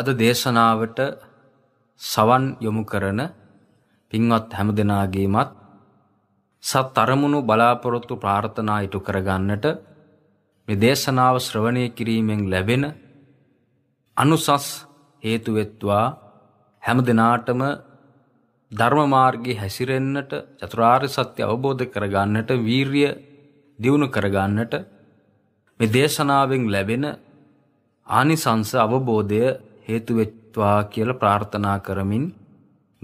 අද දේශනාවට සවන් යොමු කරන පින්වත් හැම දෙනාගේමත් සත් අරමුණු බලාපොරොත්තු ප්‍රාර්ථනා ඉටු කරගන්නට මේ දේශනාව ශ්‍රවණය කිරීමෙන් ලැබෙන අනුසස් හේතු වෙත්වා හැම දිනාටම ධර්ම මාර්ගයේ හැසිරෙන්නට චතුරාර්ය සත්‍ය අවබෝධ කරගන්නට වීරිය දියුණු කරගන්නට මේ දේශනාවෙන් ලැබෙන ආනිසංස අවබෝධය හේතු වෙත්වා කියලා ප්‍රාර්ථනා කරමින්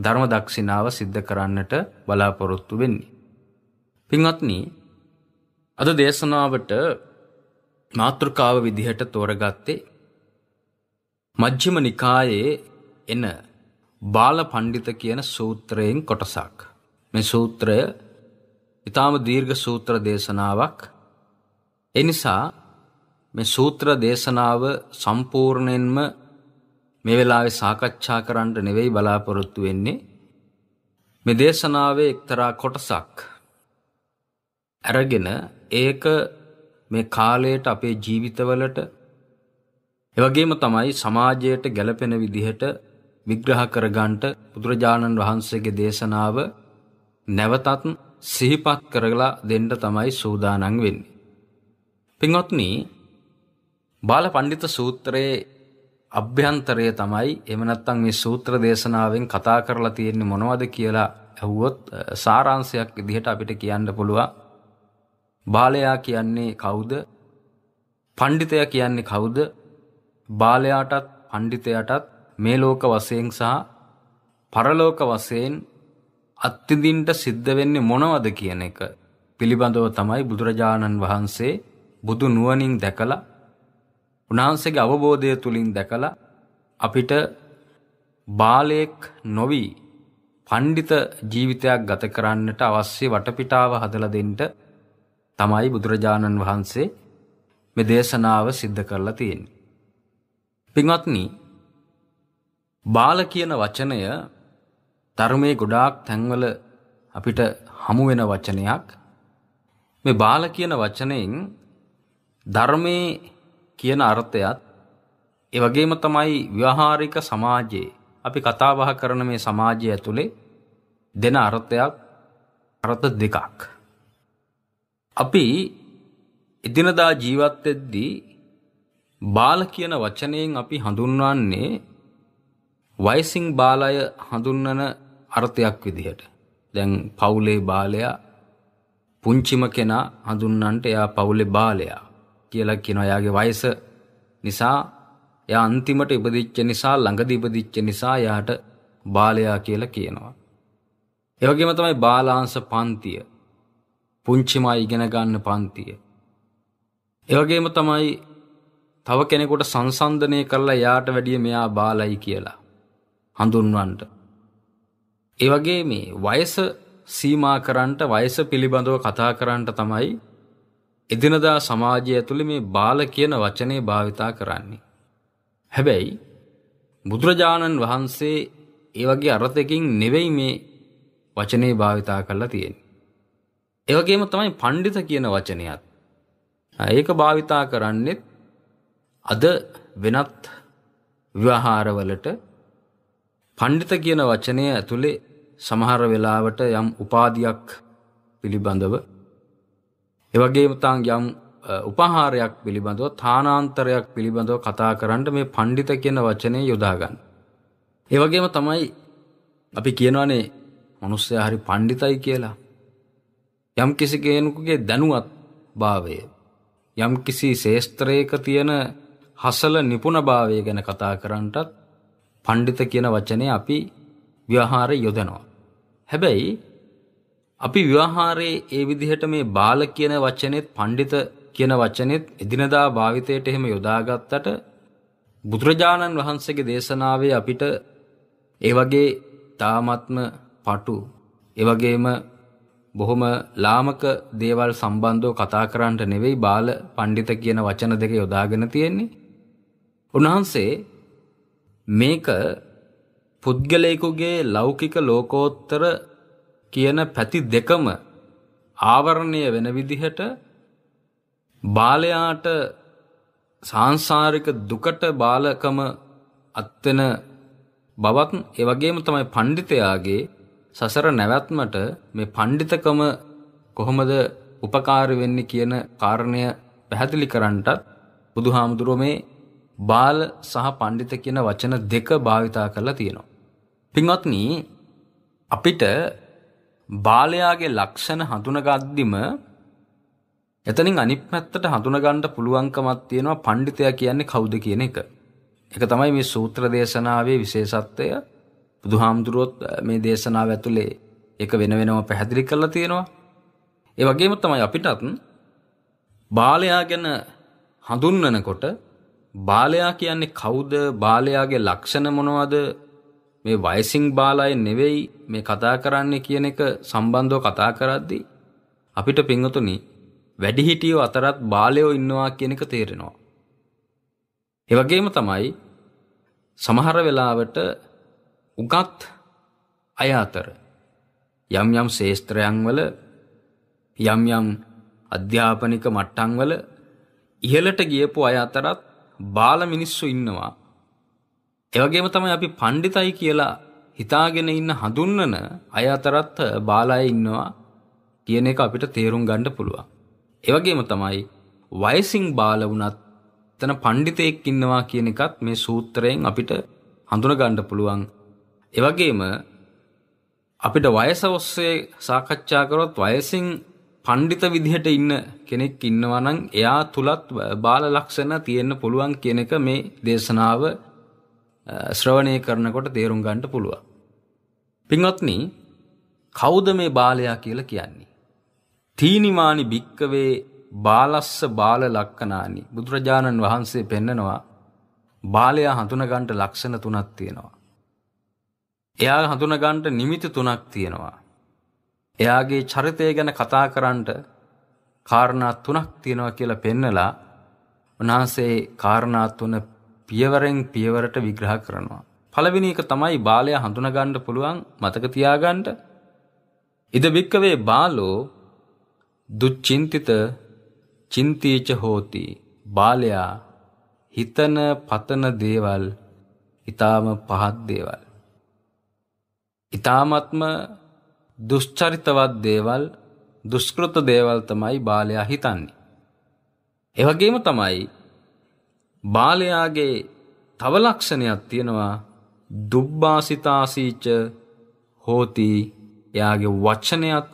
ධර්ම දක්ෂිනාව සිද්ධ කරන්නට බලාපොරොත්තු වෙන්නේ. පින්වත්නි, අද දේශනාවට මාතෘකාව විදිහට තෝරගත්තේ මජ්ක්‍ධිම නිකායේ එන බාල පඬිත කියන සූත්‍රයෙන් කොටසක්. මේ සූත්‍රය ඊටාම දීර්ඝ සූත්‍ර දේශනාවක්. ඒ නිසා මේ සූත්‍ර දේශනාව සම්පූර්ණයෙන්ම මේ වෙලාවේ සාකච්ඡා කරන්න නෙවෙයි බලාපොරොත්තු වෙන්නේ මේ දේශනාවේ එක්තරා කොටසක් අරගෙන ඒක මේ කාලයට අපේ ජීවිතවලට එවැගේම තමයි සමාජයට ගැලපෙන විදිහට විග්‍රහ කරගන්නට බුදුරජාණන් වහන්සේගේ දේශනාව නැවතත් සිහිපත් කරලා දෙන්න තමයි සූදානම් වෙන්නේ. පින්වත්නි බාල පඬිත සූත්‍රයේ අභ්‍යන්තරය තමයි එහෙම නැත්නම් මේ සූත්‍ර දේශනාවෙන් කතා කරලා තියෙන්නේ මොනවද කියලා ඇහුවොත් සාරාංශයක් විදිහට අපිට කියන්න පුළුවන් බාලයා කියන්නේ කවුද? පඬිතයා කියන්නේ කවුද? බාලයාටත් පඬිතයාටත් මේ ලෝක වශයෙන් සහ පරලෝක වශයෙන් අත්විඳින්න සිද්ධ වෙන්නේ මොනවද කියන එක පිළිබඳව තමයි බුදුරජාණන් වහන්සේ බුදු නුවණින් දැකලා උන්වහන්සේගේ අවබෝධය තුලින් දැකලා අපිට බාලයෙක් නොවි පඬිත ජීවිතයක් ගත කරන්නට අවශ්‍ය වටපිටාව හදලා දෙන්න තමයි බුදුරජාණන් වහන්සේ මේ දේශනාව සිද්ධ කරලා තියෙන්නේ. පින්වත්නි බාල කියන වචනය ධර්මයේ ගොඩාක් තැන්වල අපිට හමු වෙන වචනයක්. මේ බාල කියන වචනයෙන් ධර්මයේ කියන අර්ථයත් ඒ වගේම තමයි ව්‍යවහාරික සමාජයේ අපි කතා බහ කරන මේ සමාජය ඇතුලේ දෙන අර්ථයක් අර්ථ දෙකක්. අපි එදිනදා ජීවත් වෙද්දී බාල කියන වචනයෙන් අපි හඳුන්වන්නේ වයසින් බාලය හඳුන්වන අර්ථයක් විදිහට. දැන් පවුලේ බාලයා පුංචිම කෙනා හඳුන්වන්නට එයා පවුලේ බාලයා. කියලා කියනවා. එයාගේ වයස නිසා එයා අන්තිමට ඉපදිච්ච නිසා ළඟදී ඉපදිච්ච නිසා එයාට බාලයා කියලා කියනවා. ඒ වගේම තමයි බාලාංශ පන්තිය. පුංචිමයි ඉගෙන ගන්න පන්තිය. ඒ වගේම තමයි තව කෙනෙකුට සංසන්දනය කරලා එයාට වැඩිය මෙයා බාලයි කියලා හඳුන්වන්නට. ඒ වගේ මේ වයස සීමා කරන්නට වයස පිළිබඳව කතා කරන්නට තමයි එදිනදා සමාජය ඇතුළේ මේ බාල කියන වචනේ භාවිතා කරන්නේ. හැබැයි බුදුරජාණන් වහන්සේ ඒ වගේ අර්ථයකින් නෙවෙයි මේ වචනේ භාවිතා කරලා තියෙන්නේ. ඒ වගේම තමයි පඬිත කියන වචනයත්. ඒක භාවිතා කරන්නේ අද වෙනත් ව්‍යවහාරවලට පඬිත කියන වචනය ඇතුලේ සමහර වෙලාවට යම් උපාධියක් පිළිබඳව එවගේම තන් යම් උපහාරයක් පිළිබඳව තානාන්තරයක් පිළිබඳව කතා කරන්න මේ පඬිත කියන වචනේ යොදා ගන්න. ඒ වගේම තමයි අපි කියනවානේ මිනිස්සයා හරි පඬිතයි කියලා. යම් කිසි කෙනෙකුගේ දැනුවත් භාවය යම් කිසි ශේස්ත්‍රයක තියෙන හසල නිපුණභාවය ගැන කතා කරන්නටත් පඬිත කියන වචනේ අපි ව්‍යවහාර යොදනවා. හැබැයි අපි ව්‍යවහාරයේ ඒ විදිහට මේ බාල කියන වචනේත් පඬිත කියන වචනේත් එදිනදා භාවිතයට එහෙම යොදාගත්තට බුදුරජාණන් වහන්සේගේ දේශනාවේ අපිට ඒ වගේ තාමත්ම පටු ඒ වගේම බොහොම ලාමක දේවල් සම්බන්ධව කතා කරන්නට නෙවෙයි බාල පඬිත කියන වචන දෙක යොදාගෙන තියෙන්නේ. උන්වහන්සේ මේක පුද්ගලයෙකුගේ ලෞකික ලෝකෝත්තර කියන පැති දෙකම ආවරණය වෙන විදිහට බාලයාට සාංසාරික දුකට බාලකම අත්වෙන බවත් ඒ වගේම තමයි පඬිතයාගේ සසර නැවැත්මට මේ පඬිතකම කොහොමද උපකාර වෙන්නේ කියන කාරණය පැහැදිලි කරන්නටත් බුදුහාමුදුරුව මේ බාල සහ පඬිත කියන වචන දෙක භාවිතා කරලා තියෙනවා. පින්වත්නි අපිට බාලයාගේ ලක්ෂණ හඳුනගද්දිම එතනින් අනිත් පැත්තට හඳුනගන්න පුළුවන්කමක් තියෙනවා පඬිතයා කියන්නේ කවුද කියන එක. ඒක තමයි මේ සූත්‍ර දේශනාවේ විශේෂත්වය. බුදුහාමුදුරුවොත් මේ දේශනාව ඇතුලේ ඒක වෙන වෙනම පැහැදිලි කරලා තියෙනවා. ඒ වගේම තමයි අපිටත් බාලයා ගැන හඳුන්වනකොට බාලයා කියන්නේ කවුද? බාලයාගේ ලක්ෂණ මොනවද? මේ වයසින් බාලය නෙවෙයි මේ කතා කරන්නේ කියන එක සම්බන්ධව කතා කරද්දී අපිට පින්වතුනි වැඩිහිටියෝ අතරත් බාලයෝ ඉන්නවා කියන එක තේරෙනවා. ඒ වගේම තමයි සමහර වෙලාවට උගත් අය අතර යම් යම් ශේස්ත්‍රයන් වල යම් යම් අධ්‍යාපනික මට්ටම් වල ඉහළට ගියපු අය අතරත් බාල මිනිස්සු ඉන්නවා එවගේම තමයි අපි පණ්ඩිතයි කියලා හිතාගෙන ඉන්න හඳුන්වන අය අතරත් බාලය ඉන්නවා කියන එක අපිට තේරුම් ගන්න පුළුවන්. ඒ වගේම තමයි වයසින් බාල වුණත් එතන පඬිතෙක් ඉන්නවා කියන එකත් මේ සූත්‍රයෙන් අපිට හඳුන ගන්න පුළුවන්. ඒ වගේම අපිට වයස ඔස්සේ සාකච්ඡා කරොත් වයසින් පඬිත විදිහට ඉන්න කෙනෙක් ඉන්නවා නම් එයා තුලත් බාල ලක්ෂණ තියෙන්න පුළුවන් කියන එක මේ දේශනාව ශ්‍රවණය කරනකොට තේරුම් ගන්නට පුළුවන්. පින්වත්නි කවුද මේ බාලයා කියලා කියන්නේ? තීනිමානි භික්කවේ බාලස්ස බාල ලක්කනානි බුදුරජාණන් වහන්සේ පෙන්නනවා බාලයා හඳුන ගන්නට ලක්ෂණ තුනක් තියෙනවා. එයා හඳුන ගන්නට නිමිති තුනක් තියෙනවා. එයාගේ චරිතය ගැන කතා කරන්නට කාරණා තුනක් තියෙනවා කියලා පෙන්නලා උන්වහන්සේ කාරණා තුන පියවරෙන් පියවරට විග්‍රහ කරනවා. පළවෙනි එක තමයි බාලයා හඳුනගන්න පුළුවන් මතක තියාගන්න. ඉද වික්කවේ බාලෝ දුච්චින්තිත චින්තීච හෝති. බාලයා හිතන පතන දේවල් ඊටාම පහත් දේවල් ඊටාත්ම දුෂ්චරිතවත් දේවල් දුෂ්කෘත දේවල් තමයි බාලයා හිතන්නේ ඒ වගේම තමයි බාලයාගේ තව ලක්ෂණයක් තියෙනවා දුබ්බාසිතාසීච හෝති එයාගේ වචනයත්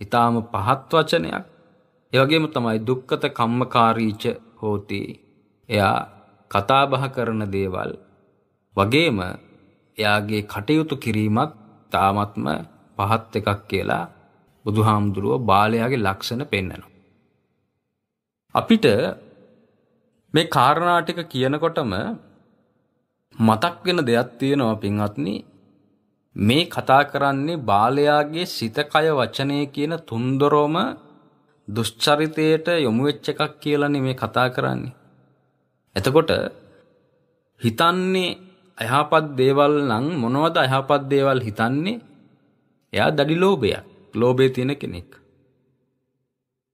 ඊටාම පහත් වචනයක් ඒ වගේම තමයි දුක්කත කම්මකාරීච හෝති එයා කතා බහ කරන දේවල් වගේම එයාගේ කටයුතු කිරීමත් තාමත්ම පහත් එකක් කියලා බුදුහාමුදුරුව බාලයාගේ ලක්ෂණ පෙන්වනවා අපිට මේ කාරණා ටික කියනකොටම මතක් වෙන දෙයක් තියෙනවා පින්වත්නි මේ කතා කරන්නේ බාලයාගේ සිත කය වචනේ කියන තුන්දරොම දුෂ්චරිතයට යොමු වෙච්ච එකක් කියලානේ මේ කතා කරන්නේ. එතකොට හිතන්නේ අයහපත් දේවල් නම් මොනවද අයහපත් දේවල් හිතන්නේ? එයා දැඩි ලෝභයක්. ලෝභයේ තියෙන කෙනෙක්.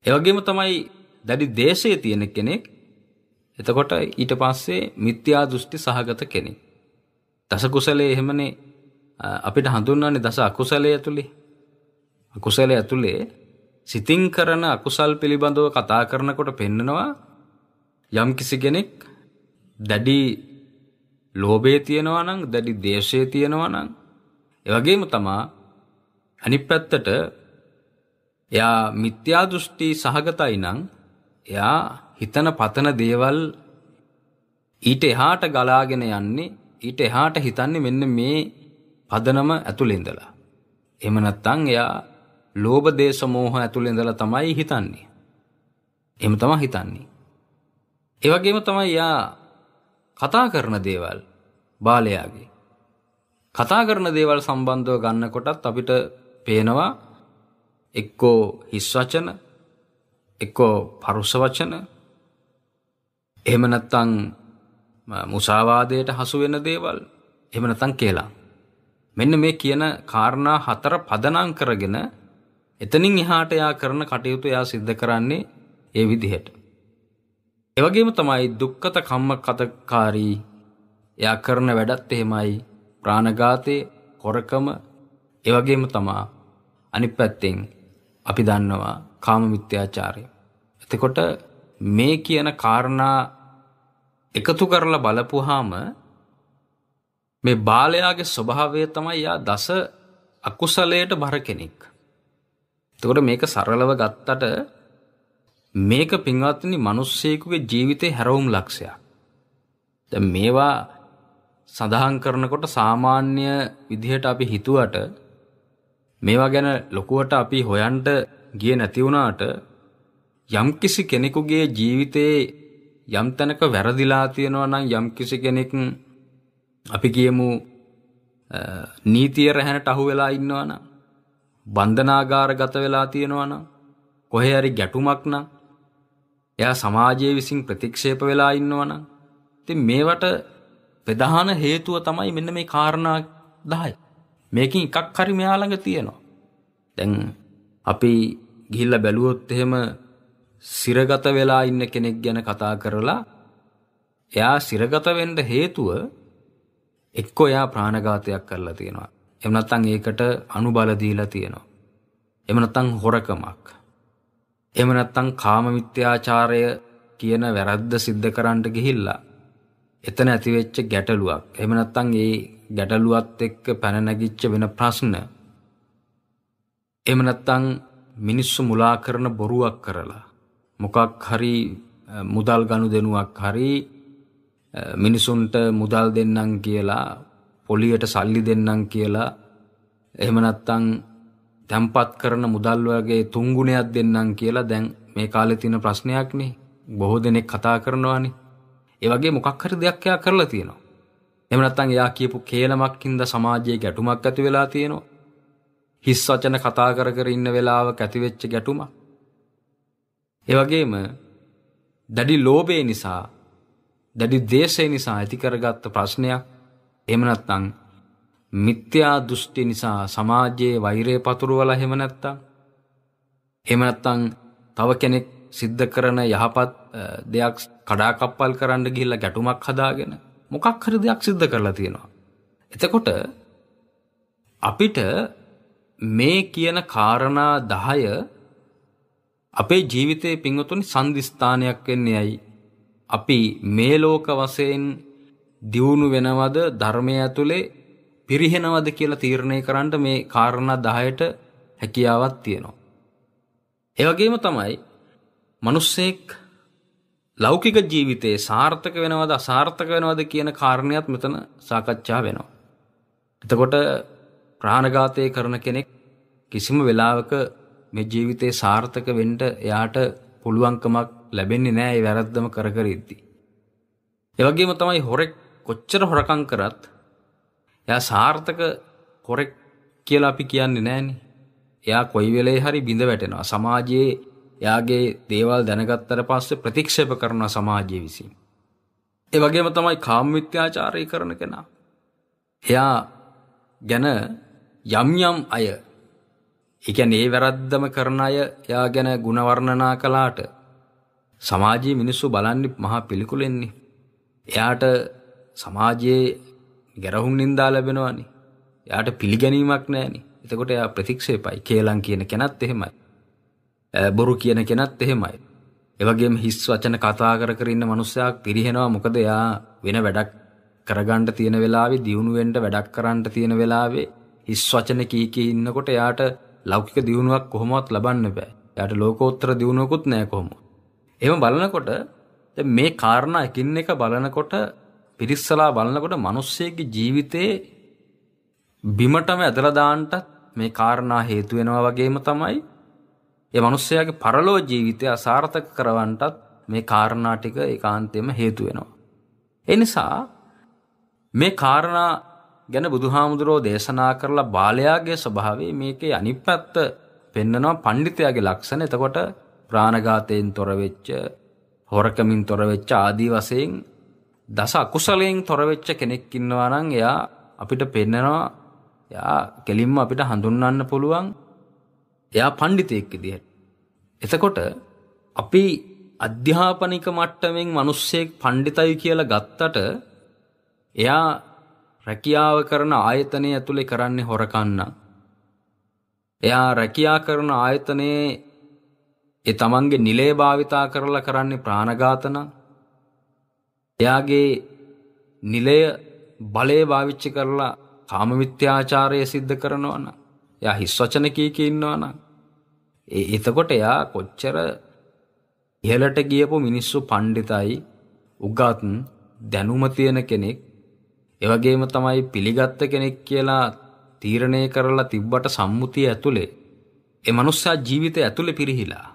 ඒ වගේම තමයි දැඩි දේශයේ තියෙන කෙනෙක්. එතකොට ඊට පස්සේ මිත්‍යා දෘෂ්ටි සහගත කෙනෙක්. දස කුසලයේ එහෙමනේ අපිට හඳුන්වන්නේ දස අකුසලයේ ඇතුලේ. අකුසලයේ ඇතුලේ සිතින් කරන අකුසල් පිළිබඳව කතා කරනකොට පෙන්නනවා යම් කිසි කෙනෙක් දැඩි ලෝභය තියෙනවා නම් දැඩි දේශය තියෙනවා නම් ඒ වගේම තමා අනිත් පැත්තට එයා මිත්‍යා දෘෂ්ටි සහගතයි නම් එයා හිතන පතන දේවල් ඊට එහාට ගලාගෙන යන්නේ ඊට එහාට හිතන්නේ මෙන්න මේ පදනම ඇතුළේ ඉඳලා. එහෙම නැත්නම් එයා ලෝභ දේශ මොහ ඇතුළේ ඉඳලා තමයි හිතන්නේ. එහෙම තමයි හිතන්නේ. ඒ වගේම තමයි එයා කතා කරන දේවල් බාලයාගේ. කතා කරන දේවල් සම්බන්ධව ගන්නකොටත් අපිට පේනවා එක්කෝ හිස් වචන එක්කෝ පරුස වචන එහෙම නැත්නම් මුසාවාදයට හසු වෙන දේවල් එහෙම නැත්නම් කේලම්. මෙන්න මේ කියන කාරණා හතර පදනම් කරගෙන එතනින් එහාට එයා කරන කටයුතු එයා සිද්ධ කරන්නේ ඒ විදිහට. ඒ වගේම තමයි දුක්ඛත කම්මකතකාරී එයා කරන වැඩත් එහෙමයි ප්‍රාණඝාතේ කොරකම ඒ වගේම තමා අනිත් පැත්තෙන් අපි දන්නවා කාම මිත්‍යාචාරය. එතකොට මේ කියන කාරණා එකතු කරලා බලපුවාම මේ බාලයාගේ ස්වභාවය තමයි යා දස අකුසලයට බර කෙනෙක්. එතකොට මේක සරලව ගත්තට මේක පින්වත්නි මිනිස්සෙකුගේ ජීවිතේ හැරවුම් ලක්ෂයක්. දැන් මේවා සඳහන් කරනකොට සාමාන්‍ය විදිහට අපි හිතුවට මේවා ගැන ලොකුවට අපි හොයන්න ගියේ නැති වුණාට යම්කිසි කෙනෙකුගේ ජීවිතයේ යම් තැනක වැරදිලා තියෙනවා නම් යම්කිසි කෙනෙක් අපි කියමු නීතිය රැහැනට අහු වෙලා ඉන්නවා නම් බන්ධනාගාරගත වෙලා තියෙනවා නම් කොහේ හරි ගැටුමක් නම් එයා සමාජයේ විසින් ප්‍රතික්ෂේප වෙලා ඉන්නවා නම් ඉතින් මේවට ප්‍රධාන හේතුව තමයි මෙන්න මේ කාරණා 10. මේකෙන් එකක් හරි මෙයා ළඟ තියෙනවා. දැන් අපි ගිහිල්ලා බැලුවොත් එහෙම සිරගත වෙලා ඉන්න කෙනෙක් ගැන කතා කරලා එයා සිරගත වෙන්න හේතුව එක්කෝ එයා ප්‍රාණඝාතයක් කරලා තියෙනවා. එහෙම නැත්නම් ඒකට අනුබල දීලා තියෙනවා. එහෙම නැත්නම් හොරකමක්. එහෙම නැත්නම් කාම මිත්‍යාචාරය කියන වැරද්ද සිද්ධ කරන්නට ගිහිල්ලා එතන ඇතිවෙච්ච ගැටලුවක්. එහෙම නැත්නම් ඒ ගැටලුවත් එක්ක පැන නැගිච්ච වෙන ප්‍රශ්න. එහෙම නැත්නම් මිනිස්සු මුලා කරන බොරුවක් කරලා මොකක් හරි මුදල් ගණු දෙනුවක් හරි මිනිසුන්ට මුදල් දෙන්නම් කියලා පොලියට සල්ලි දෙන්නම් කියලා එහෙම නැත්තං තැම්පත් කරන මුදල් වගේ තුන්ගුණයක් දෙන්නම් කියලා දැන් මේ කාලේ තියෙන ප්‍රශ්නයක් නේ බොහෝ දෙනෙක් කතා කරනවානේ ඒ වගේ මොකක් හරි දෙයක් එයා කරලා තියෙනවා එහෙම නැත්තං එයා කියපු කේලමක්ින්ද සමාජයේ ගැටුමක් ඇති වෙලා තියෙනවා හිස් වචන කතා කර කර ඉන්න වෙලාවක ඇති වෙච්ච ගැටුමක් ඒ වගේම දැඩි ලෝභය නිසා දැඩි දේශය නිසා ඇති කරගත්ත ප්‍රශ්නයක් එහෙම නැත්නම් මිත්‍යා දෘෂ්ටි නිසා සමාජයේ වෛරය පතුරවලා එහෙම නැත්නම් එහෙම නැත්නම් තව කෙනෙක් සිද්ධ කරන යහපත් දෙයක් කඩාකප්පල් කරන්න ගිහිල්ලා ගැටුමක් හදාගෙන මොකක් හරි දෙයක් සිද්ධ කරලා තියෙනවා. එතකොට අපිට මේ කියන කාරණා 10 අපේ ජීවිතයේ පින්වතුනි සංදිස්ථානයක් වෙන්නේ ඇයි? අපි මේ ලෝක වශයෙන් දියුණු වෙනවද ධර්මය ඇතුලේ පිරිහෙනවද කියලා තීරණය කරන්න මේ කාරණා 10ට හැකියාවක් තියෙනවා. ඒ වගේම තමයි මිනිස්සෙක් ලෞකික ජීවිතේ සාර්ථක වෙනවද අසාර්ථක වෙනවද කියන කාරණයක් මෙතන සාකච්ඡා වෙනවා. එතකොට ප්‍රාණඝාතය කරන කෙනෙක් කිසිම වෙලාවක මේ ජීවිතේ සාර්ථක වෙන්න එයාට පුළුවන්කමක් ලැබෙන්නේ නැහැ ඒ වැරද්දම කර කර ඉද්දී. ඒ වගේම තමයි හොරෙක් කොච්චර හොරකම් කරත් එයා සාර්ථක හොරෙක් කියලා අපි කියන්නේ නැහනේ. එයා කොයි වෙලේ හරි බිඳ වැටෙනවා. සමාජයේ එයාගේ දේවල් දැනගත්තට පස්සේ ප්‍රතික්ෂේප කරනවා සමාජය විසින්. ඒ වගේම තමයි කාම මිත්‍යාචාරය කරන කෙනා. එයා ගැන යම් යම් අය ඒ කියන්නේ ඒ වැරද්දම කරන අය යා ගැන ಗುಣ වර්ණනා කළාට සමාජයේ මිනිස්සු බලන්නේ මහා පිළිකුලෙන්නේ. එයාට සමාජයේ ගැරහුම් නින්දා ලැබෙනවානේ. එයාට පිළිගැනීමක් නැහැනේ. එතකොට එයා ප්‍රතික්ෂේපයි. කේලම් කියන කෙනත් එහෙමයි. බොරු කියන කෙනත් එහෙමයි. ඒ වගේම හිස් වචන කතා කර කර ඉන්න මිනිස්සයා පිරිහෙනවා මොකද එයා වෙන වැඩක් කරගන්න තියෙන වෙලාවේ දියුණු වෙන්න වැඩක් කරන්න තියෙන වෙලාවේ හිස් වචන කී කී ඉන්නකොට එයාට ලෞකික දියුණුවක් කොහොමවත් ලබන්න බෑ. එයාට ලෝකෝත්තර දියුණුවකුත් නෑ කොහොමවත්. එහෙම බලනකොට මේ කාරණා එකින් එක බලනකොට පිරිස්සලා බලනකොට මිනිස්සෙගේ ජීවිතේ බිමටම ඇදලා දාන්නත් මේ කාරණා හේතු වෙනවා වගේම තමයි ඒ මිනිස්සයාගේ පරලෝ ජීවිතය අසාර්ථක කරවන්නත් මේ කාරණා ටික ඒකාන්තයෙන්ම හේතු වෙනවා. ඒ නිසා මේ කාරණා ගැන බුදුහාමුදුරෝ දේශනා කරලා බාලයාගේ ස්වභාවය මේකේ අනිත් පැත්ත පෙන්නනවා පඬිතයාගේ ලක්ෂණ. එතකොට ප්‍රාණඝාතයෙන් තොර වෙච්ච, හොරකමින් තොර වෙච්ච ආදී වශයෙන් දස අකුසලයෙන් තොර වෙච්ච කෙනෙක් ඉන්නවා නම් එයා අපිට පෙන්නනවා එයා කෙලින්ම අපිට හඳුන්වන්න පුළුවන් එයා පඬිතෙක් විදිහට. එතකොට අපි අධ්‍යාපනික මට්ටමින් මිනිස්සෙක් පඬිතයි කියලා ගත්තට එයා රැකියාව කරන ආයතනය ඇතුලේ කරන්නේ හොරකන්නම්. එයා රැකියා කරන ආයතනයේ ඒ තමන්ගේ නිලය භාවිතා කරලා කරන්නේ ප්‍රාණඝාතන. එයාගේ නිලය බලය භාවිච්චි කරලා කාම මිත්‍යාචාරය සිද්ධ කරනවා නම් එයා හිස් වචන කී කී ඉන්නවා නම් ඒ එතකොට එයා කොච්චර ඉහළට ගියපු මිනිස්සු පණ්ඩිතයි උගත් දැනුම තියෙන කෙනෙක් එවගේම තමයි පිළිගත්ත කෙනෙක් කියලා තීරණය කරලා තිබ්බට සම්මුතිය ඇතුලේ ඒ මනුස්සයා ජීවිතය ඇතුලේ පිරිහිලා.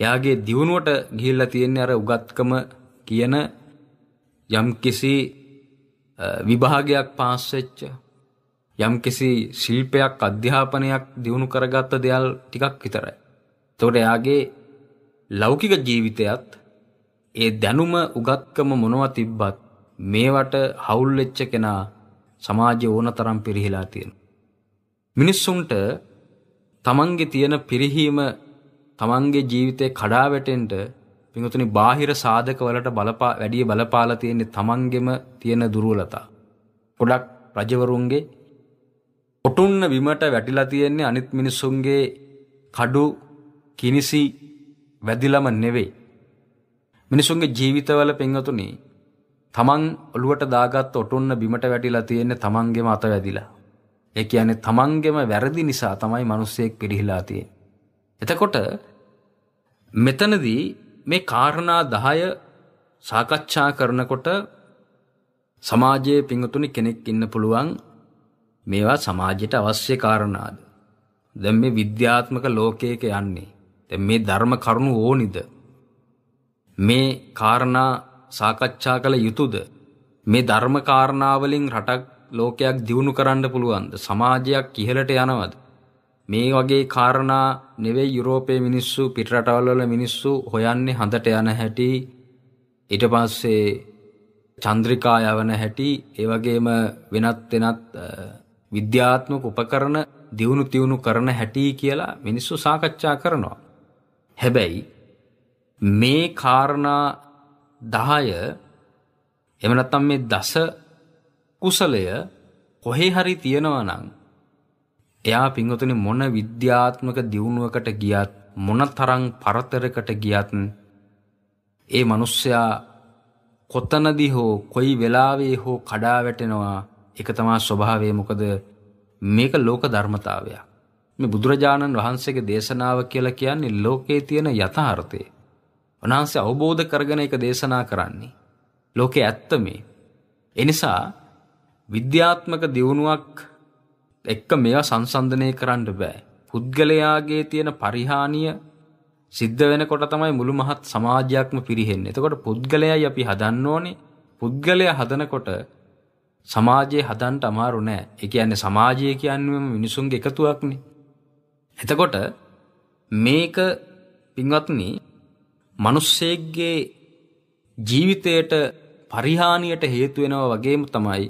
එයාගේ දියුණුවට ගිහිල්ලා තියෙන්නේ අර උගත්කම කියන යම්කිසි විභාගයක් පාස් වෙච්ච යම්කිසි ශිල්පයක් අධ්‍යාපනයක් දියුණු කරගත්ත දේවල් ටිකක් විතරයි. එතකොට එයාගේ ලෞකික ජීවිතයත් ඒ දැනුම උගත්කම මොනවා තිබ්බත් මේවට හවුල් වෙච්ච කෙනා සමාජයේ ඕනතරම් පිරිහිලා තියෙනවා. මිනිස්සුන්ට තමන්ගේ තියෙන පිරිහීම තමන්ගේ ජීවිතේ කඩා වැටෙන්න පිටුතුනි බාහිර සාධක වලට බලපා වැඩි බලපාලා තියෙන්නේ තමන්ගෙම තියෙන දුර්වලතා. ගොඩක් රජවරුන්ගේ ඔටුන්න විමට වැටිලා තියෙන්නේ අනිත් මිනිස්සුන්ගේ කඩු කිනිසි වැදිලම නෙවෙයි. මිනිසුන්ගේ ජීවිතවල පින්වතුනි තමන් ඔළුවට දාගත් ඔටුන්න බිමට වැටිලා තියෙන්නේ තමන්ගේම අත වැදිලා. ඒ කියන්නේ තමන්ගේම වැරදි නිසා තමයි මිනිස්සෙක් පිරිහිලා තියෙන්නේ. එතකොට මෙතනදී මේ කාරණා 10 සාකච්ඡා කරනකොට සමාජයේ පිංගුතුනි කෙනෙක් ඉන්න පුළුවන් මේවා සමාජයට අවශ්‍ය කාරණාද දැන් මේ විද්‍යාත්මක ලෝකයක යන්නේ දැන් මේ ධර්ම කරුණු ඕනිද මේ කාරණා සාකච්ඡා කළ යුතුද මේ ධර්ම කාරණාවලින් රටක් ලෝකයක් දියුණු කරන්න පුළුවන්ද සමාජයක් ඉහළට යනවද මේ වගේ කාරණා නෙවෙයි යුරෝපයේ මිනිස්සු පිටරටවල් වල මිනිස්සු හොයන්නේ හඳට යන හැටි ඊට පස්සේ චන්ද්‍රිකා යවන හැටි ඒ වගේම වෙනත් වෙනත් විද්‍යාත්මක උපකරණ දියුණු තියුණු කරන හැටි කියලා මිනිස්සු සාකච්ඡා කරනවා. හැබැයි මේ කාරණා දාය එහෙම නැත්නම් මේ දස කුසලය කොහේ හරි තියෙනවා නම් එයා පින්වතුනි මොන විද්‍යාත්මක දියුණුවකට ගියත් මොනතරම් පරතරකට ගියත් ඒ මිනිස්සයා කොතනදී හෝ කොයි වෙලාවේ හෝ කඩා වැටෙනවා ඒක තමයි ස්වභාවය මොකද මේක ලෝක ධර්මතාවයක් මේ බුදුරජාණන් වහන්සේගේ දේශනාව කියලා කියන්නේ ලෝකේ තියෙන යථාර්ථය උන්වහන්සේ අවබෝධ කරගෙන ඒක දේශනා කරන්නේ. ලෝකේ ඇත්ත මේ. එනිසා විද්‍යාත්මක දියුණුවක් එක්ක මේවා සංසන්දනය කරන්න බෑ. පුද්ගලයාගේ තියෙන පරිහානිය සිද්ධ වෙනකොට තමයි මුළු මහත් සමාජයක්ම පිරිහෙන්නේ. එතකොට පුද්ගලයයි අපි හදන්න ඕනේ. පුද්ගලයා හදනකොට සමාජයේ හදන්න අමාරු නෑ. ඒ කියන්නේ සමාජය කියන්නේ මිනිසුන්ගේ එකතුවක්නේ. එතකොට මේක පින්වත්නි මිනිස්සෙක්ගේ ජීවිතයට පරිහානියට හේතු වෙනවා වගේම තමයි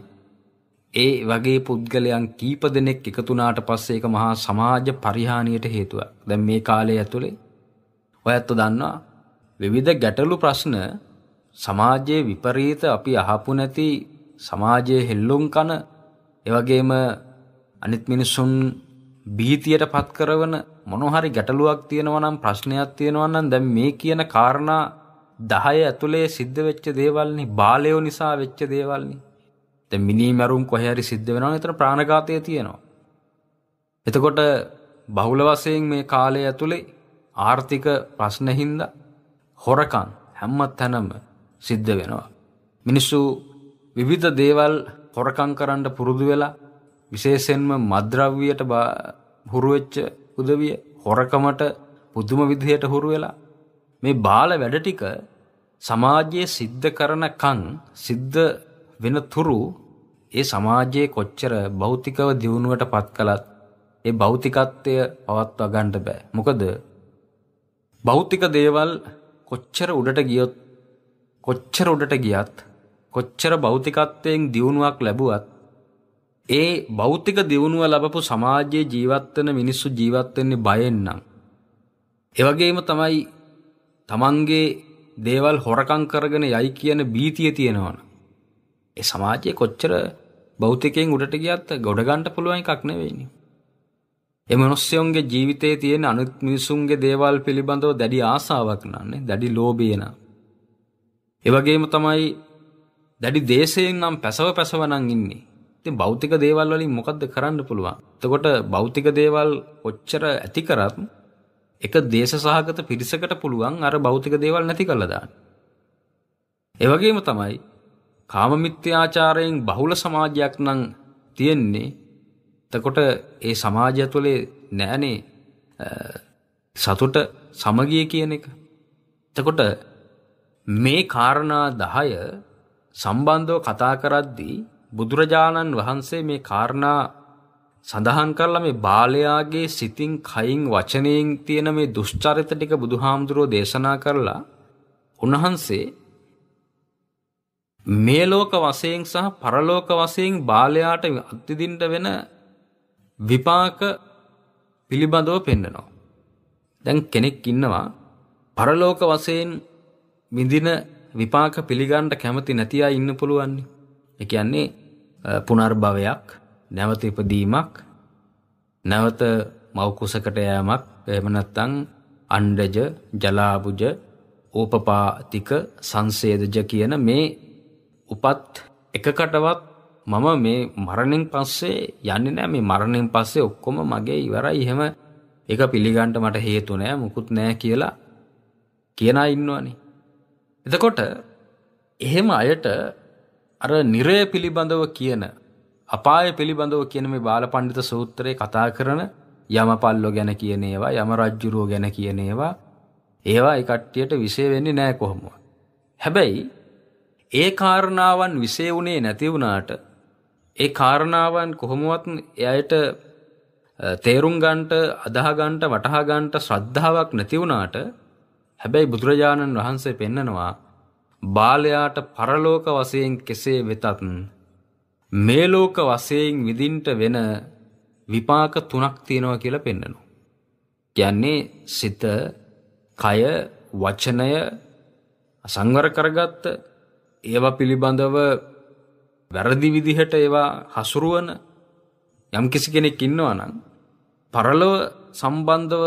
ඒ වගේ පුද්ගලයන් කීප දෙනෙක් එකතු වුණාට පස්සේ ඒක මහා සමාජ පරිහානියට හේතුවක්. දැන් මේ කාලය ඇතුලේ ඔයත් දන්නවා විවිධ ගැටලු ප්‍රශ්න සමාජයේ විපරීත අපි අහපු නැති සමාජයේ හෙල්ලුම් කන ඒ වගේම අනිත් මිනිසුන් බීතියට පත් කරවන මොනහරි ගැටලුවක් තියෙනවා නම් ප්‍රශ්නයක් තියෙනවා නම් දැන් මේ කියන කාරණා 10 ඇතුලේ සිද්ධ වෙච්ච දේවල්නේ බාලයෝ නිසා වෙච්ච දේවල්නේ දැන් මිනීමරුන් කොහේ හරි සිද්ධ වෙනවනේ එතන ප්‍රාණඝාතය තියෙනවා එතකොට බහුල වශයෙන් මේ කාලය ඇතුලේ ආර්ථික ප්‍රශ්න හින්දා හොරකම් හැම තැනම සිද්ධ වෙනවා. මිනිස්සු විවිධ දේවල් හොරකම් කරන්න පුරුදු වෙලා විශේෂයෙන්ම මද්‍රව්‍යයට හුරුවෙච්ච උදවිය හොරකමට පුදුම විදිහයට හුරු වෙලා මේ බාල වැඩ ටික සමාජයේ සිද්ධ කරනකන් සිද්ධ වෙන තුරු ඒ සමාජයේ කොච්චර භෞතිකව දියුණුවට පත් කළත් ඒ භෞතිකත්වය පවත්වා ගන්න බෑ. මොකද භෞතික දේවල් කොච්චර උඩට ගියොත් කොච්චර උඩට ගියත් කොච්චර භෞතිකත්වයෙන් දියුණුවක් ලැබුවත් ඒ භෞතික දියුණුව ලැබපු සමාජයේ ජීවත් වෙන මිනිස්සු ජීවත් වෙන්නේ බයෙන් නම්. ඒ වගේම තමයි තමන්ගේ දේවල් හොරකම් කරගෙන යයි කියන බීතිය තියෙනවනේ. ඒ සමාජයේ කොච්චර භෞතිකයෙන් උඩට ගියත් ගොඩ ගන්න පුළුවන් එකක් නෙවෙයිනේ. ඒ මිනිස්සුන්ගේ ජීවිතයේ තියෙන අනිත් මිනිසුන්ගේ දේවල් පිළිබඳව දැඩි ආසාවක් නන්නේ, දැඩි ලෝභය නා. ඒ වගේම තමයි දැඩි දේශයෙන් නම් පැසව පැසව නම් ඉන්නේ. ඉතින් භෞතික දේවල් වලින් මොකද්ද කරන්න පුළුවන්? එතකොට භෞතික දේවල් ඔච්චර ඇති කරත් එක දේශසහගත පිරිසකට පුළුවන් අර භෞතික දේවල් නැති කරලා දාන්න. ඒ වගේම තමයි කාමමිත්‍යාචාරයෙන් බහුල සමාජයක් නම් තියෙන්නේ. එතකොට ඒ සමාජය තුළේ නැහනේ සතුට සමගිය කියන එක. එතකොට මේ කාරණා 10 සම්බන්ධව කතා කරද්දී බුදුරජාණන් වහන්සේ මේ කාරණා සඳහන් කරලා මේ බාලයාගේ සිතින් කයින් වචනයෙන් තියෙන මේ දුෂ්චරිත ටික බුදුහාමුදුරෝ දේශනා කරලා උන්වහන්සේ මේ ලෝක වශයෙන් සහ පරලෝක වශයෙන් බාලයාට අත්විඳින්න වෙන විපාක පිළිබඳව පෙන්නනවා. දැන් කෙනෙක් ඉන්නවා පරලෝක වශයෙන් විඳින විපාක පිළිගන්න කැමති නැති අය ඉන්න පුළුවන්. ඒ කියන්නේ පුනර්භවයක් නැවත ඉපදීමක් නැවත මවකුසකට යෑමක් එහෙම නැත්නම් අණ්ඩජ ජලාබුජ ඕපපාතික සංසේදජ කියන මේ උපත් එකකටවත් මම මේ මරණයෙන් පස්සේ යන්නේ නැහැ මේ මරණයෙන් පස්සේ ඔක්කොම මගේ ඉවරයි එහෙම ඒක පිළිගන්න මට හේතු නැහැ මුකුත් නැහැ කියලා කියන අය ඉන්නවනේ එතකොට එහෙම අයට අර නිරය පිළිබඳව කියන අපාය පිළිබඳව කියන මේ බාලපණ්ඩිත සූත්‍රයේ කතා කරන යමපල්ලෝ ගැන කියන ඒවා යම රජ්ජුරුවෝ ගැන කියන ඒවා ඒවා ඒ කට්ටියට විශේෂ වෙන්නේ නැහැ කොහොමවත්. හැබැයි ඒ කාරණාවන් විශේෂ උනේ නැති වුණාට ඒ කාරණාවන් කොහොමවත් එයාට තේරුම් ගන්නට අදාහ ගන්නට වටහා ගන්නට ශ්‍රද්ධාවක් නැති වුණාට හැබැයි බුදුරජාණන් වහන්සේ පෙන්නනවා බාලයාට පරලෝක වශයෙන් කෙසේ වෙතත් මේ ලෝක වශයෙන් විඳින්ට වෙන විපාක තුනක් තියෙනවා කියලා පෙන්නනවා. කියන්නේ සිත, කය, වචනය සංවර කරගත්ත ඒවා පිළිබඳව වැරදි විදිහට ඒවා හසුරුවන යම් කිසි කෙනෙක් ඉන්නවා නම් පරලොව සම්බන්ධව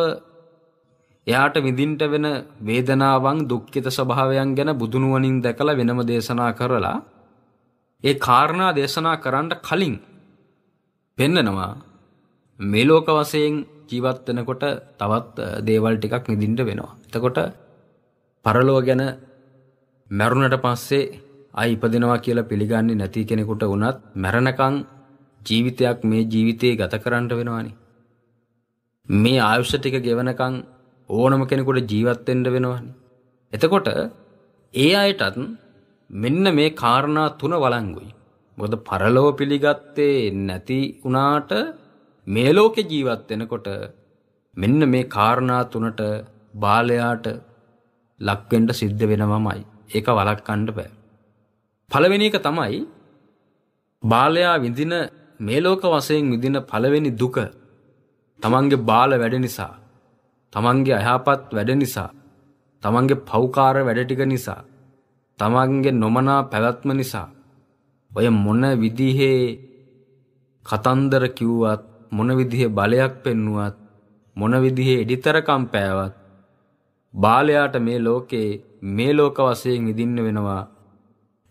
එයාට විඳින්ට වෙන වේදනාවන් දුක්ඛිත ස්වභාවයන් ගැන බුදුනුවණින් දැකලා වෙනම දේශනා කරලා ඒ කාරණා දේශනා කරන්න කලින් පෙන්නනවා මේ ලෝක වශයෙන් ජීවත් වෙනකොට තවත් දේවල් ටිකක් නිදින්න වෙනවා. එතකොට පරලෝ ගැන මැරුණට පස්සේ ආයි ඉපදෙනවා කියලා පිළිගන්නේ නැති කෙනෙකුට වුණත් මැරණකම් ජීවිතයක් මේ ජීවිතේ ගත කරන්න වෙනවානේ. මේ ආයුෂ ටික ගෙවනකම් ඕනම කෙනෙකුට ජීවත් වෙන්න වෙනවනේ. එතකොට ඒ අයටත් මෙන්න මේ කාරණා තුන වළංගුයි. මොකද පරලෝව පිළිගත්තේ නැති වුණාට මේ ලෝකේ ජීවත් වෙනකොට මෙන්න මේ කාරණා තුනට බාලයාට ලක් වෙන්න සිද්ධ වෙනවමයි. ඒක වළක්වන්න බෑ. පළවෙනි එක තමයි බාලයා විඳින මේ ලෝක වශයෙන් විඳින පළවෙනි දුක තමන්ගේ බාල වැඩ නිසා තමන්ගේ අයහපත් වැඩ නිසා තමන්ගේ පෞකාර වැඩ ටික නිසා තමන්ගේ නොමනා පැවැත්ම නිසා ඔය මොන විදිහේ කතන්දර කිව්වත් මොන විදිහේ බලයක් පෙන්නුවත් මොන විදිහේ එඩිතරකම් පෑවත් බාලයාට මේ ලෝකේ මේ ලෝක වශයෙන් ඉදින්න වෙනවා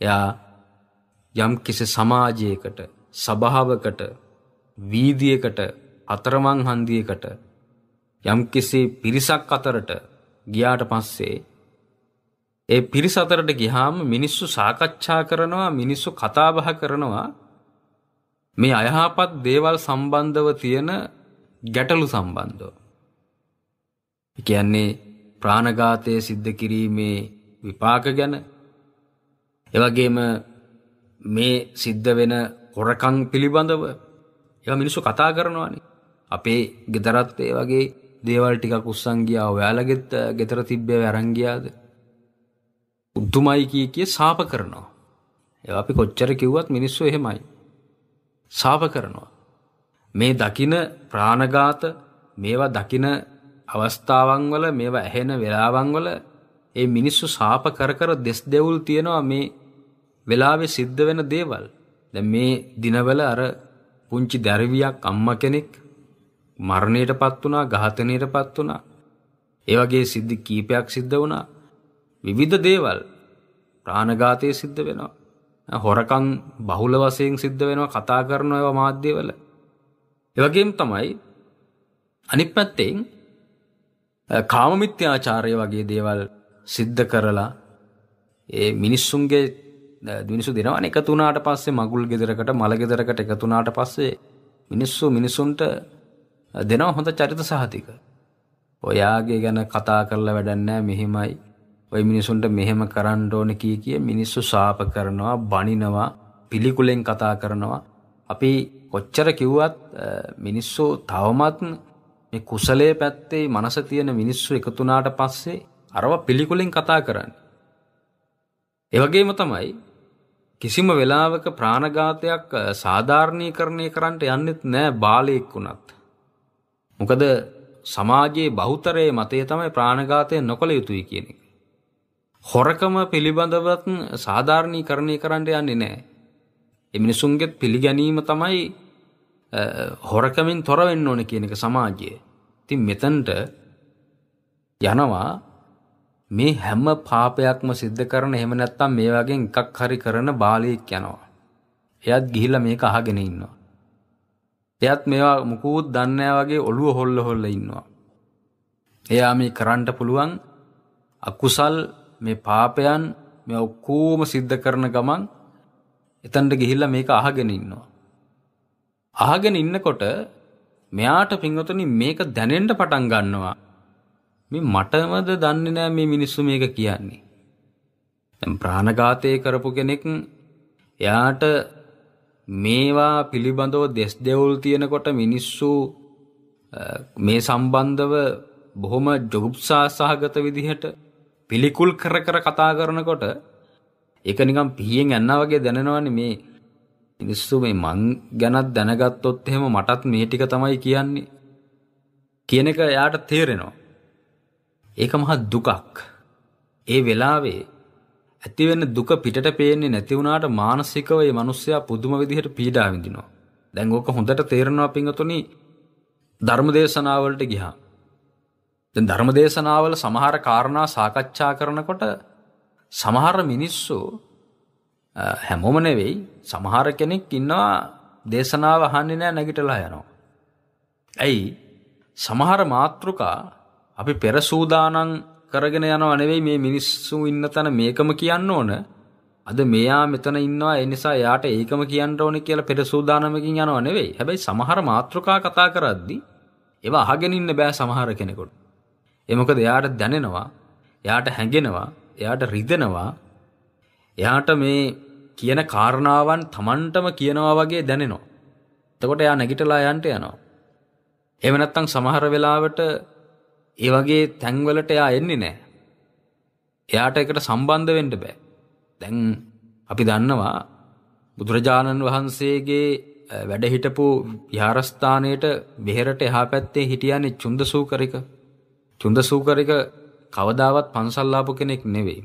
එයා යම් කිසි සමාජයකට සභාවකට වීදියකට අතරමං හන්දියකට යම්කිසි පිරිසක් අතරට ගියාට පස්සේ ඒ පිරිස අතරට ගියාම මිනිස්සු සාකච්ඡා කරනවා මිනිස්සු කතා බහ කරනවා මේ අයහපත් දේවල් සම්බන්ධව තියෙන ගැටලු සම්බන්ධව. කියන්නේ ප්‍රාණඝාතය සිද්ධ කිරීමේ විපාක ගැන එවගේම මේ සිද්ධ වෙන හොරකම් පිළිබඳව ඒවා මිනිස්සු කතා කරනවානේ. අපේ ගෙදරත් ඒ වගේ දේවල් ටිකක් උස්සංගියා ඔයාලගෙත් ගෙතර තිබ්බේ වැරංගියාද උද්දුමයි කිය කිය සාප කරනවා ඒ අපි කොච්චර කිව්වත් මිනිස්සු එහෙමයි සාප කරනවා මේ දකින ප්‍රාණඝාත මේවා දකින අවස්ථාවන් වල මේවා ඇහෙන වෙලාවන් වල ඒ මිනිස්සු සාප කර කර දෙස් දෙවුල් තියනවා මේ වෙලාවේ සිද්ධ වෙන දේවල්. දැන් මේ දිනවල අර පුංචි දැරවියක් අම්මා කෙනෙක් මරණයටපත් වුණා, ඝාතනයටපත් වුණා. ඒ වගේ සිද්ධි කීපයක් සිද්ධ වුණා. විවිධ දේවල් ප්‍රාණඝාතය සිද්ධ වෙනවා. හොරකම් බහුල වශයෙන් සිද්ධ වෙනවා කතා කරන ඒවා මාධ්‍යවල. ඒ වගේම තමයි අනිත් පැත්තෙන් කාමමිත්‍යාචාරය වගේ දේවල් සිද්ධ කරලා ඒ මිනිස්සුන්ගේ මිනිස්සු දෙනවා එකතු වුණාට පස්සේ මගුල් ගෙදරකට මල ගෙදරකට එකතු වුණාට පස්සේ මිනිස්සු මිනිසුන්ට දෙනවා හොඳ චරිත සහතික. ඔයාගේ ගැන කතා කරලා වැඩන්නේ මෙහෙමයි. ඔය මිනිසුන්ට මෙහෙම කරන්න ඕනේ කී කිය මිනිස්සු ශාප කරනවා, බනිනවා, පිළිකුලෙන් කතා කරනවා. අපි කොච්චර කිව්වත් මිනිස්සු තවමත් මේ කුසලයේ පැත්තේ මනස තියෙන මිනිස්සු එකතු පස්සේ අරව පිළිකුලෙන් කතා කරන්නේ. ඒ වගේම තමයි කිසිම වෙලාවක ප්‍රාණඝාතයක් සාධාරණීකරණය කරන්නට යන්නෙත් නෑ බාලයෙක් වුණත්. මොකද සමාජයේ බහුතරයේ මතය තමයි ප්‍රාණඝාතය නොකළ යුතුයි කියන එක. හොරකම පිළිබඳවත් සාධාරණීකරණය කරන්න යන්නේ නැහැ. ඒ මිනිසුන්ගේ පිළිගැනීම තමයි හොරකමින් තොර වෙන්න ඕනේ කියන එක සමාජයේ. ඉතින් මෙතනට යනවා මේ හැම පාපයක්ම සිද්ධ කරන එහෙම නැත්නම් මේ වගේ එකක් හරි කරන බාලයෙක් යනවා. එයාත් ගිහිල්ලා මේක අහගෙන ඉන්නවා. එයත් මේවා මුකුත් දන්නේ වගේ ඔළුව හොල්ල හොල්ල ඉන්නවා. එයා මේ කරන්න පුළුවන් අකුසල් මේ පාපයන් මේ ඔක්කොම සිද්ධ කරන ගමන් එතනට ගිහිල්ලා මේක අහගෙන ඉන්නවා. අහගෙන ඉන්නකොට මෙයාට පින්වතුනි මේක දැනෙන්න පටන් ගන්නවා. මේ මටමද දන්නේ නෑ මේ මිනිස්සු මේක කියන්නේ. දැන් ප්‍රාණඝාතය කරපු කෙනෙක් එයාට මේවා පිළිබඳව දෙස් දෙවුල් තියෙනකොට මිනිස්සු මේ සම්බන්ධව බොහොම ජොගුප්සා සහගත විදිහට පිළිකුල් කර කර කතා කරනකොට ඒක නිකම් පිහියෙන් ඇන්නා වගේ දැනෙනවනේ මේ මිනිස්සු මේ මං ගැනත් දැනගත්තොත් එහෙම මටත් මේ ටික තමයි කියන්නේ කියන එක එයාට තේරෙනවා. ඒක මහා දුකක්. ඒ වෙලාවේ ඇතිවෙන දුක පිටට පේන්නේ නැති වුණාට මානසිකව මේ මිනිස්සයා පුදුම විදිහට පීඩා විඳිනවා. දැන් ඕක හොඳට තේරෙනවා පින්වතුනි ධර්මදේශනාවලට ගියා. දැන් ධර්මදේශනාවල සමහර කාරණා සාකච්ඡා කරනකොට සමහර මිනිස්සු හැමෝම නෙවෙයි සමහර කෙනෙක් ඉන්නවා දේශනාව අහන්නේ නැහැ නැගිටලා යනවා. ඇයි? සමහර මාත්‍රිකා අපි පෙර සූදානම් කරගෙන යනව නෙවෙයි මේ මිනිස්සු ඉන්න තැන මේකම කියන්න ඕන. අද මෙයා මෙතන ඉන්නවා ඒ නිසා එයාට ඒකම කියන්න ඕනේ කියලා පෙර සූදානමකින් යනව නෙවෙයි. හැබැයි සමහර මාත්‍රකා කතා කරද්දී ඒවා අහගෙන ඉන්න බෑ සමහර කෙනෙකුට. ඒ මොකද එයාට දැනෙනවා, එයාට හැඟෙනවා, එයාට රිදෙනවා. එයාට මේ කියන කාරණාවන් Tamanටම කියනවා වගේ දැනෙනවා. එතකොට එයා නැගිටලා යන්න යනවා. එහෙම නැත්නම් සමහර වෙලාවට ඒ වගේ තැන්වලට එයා එන්නේ නෑ. එයාට එකට සම්බන්ධ වෙන්න බෑ. දැන් අපි දන්නවා බුදුරජාණන් වහන්සේගේ වැඩ හිටපු විහාරස්ථානයේට බෙහෙරට එහා පැත්තේ හිටියන්නේ චුන්දසූකරික. චුන්දසූකරික කවදාවත් පන්සල් ආපු කෙනෙක් නෙවෙයි.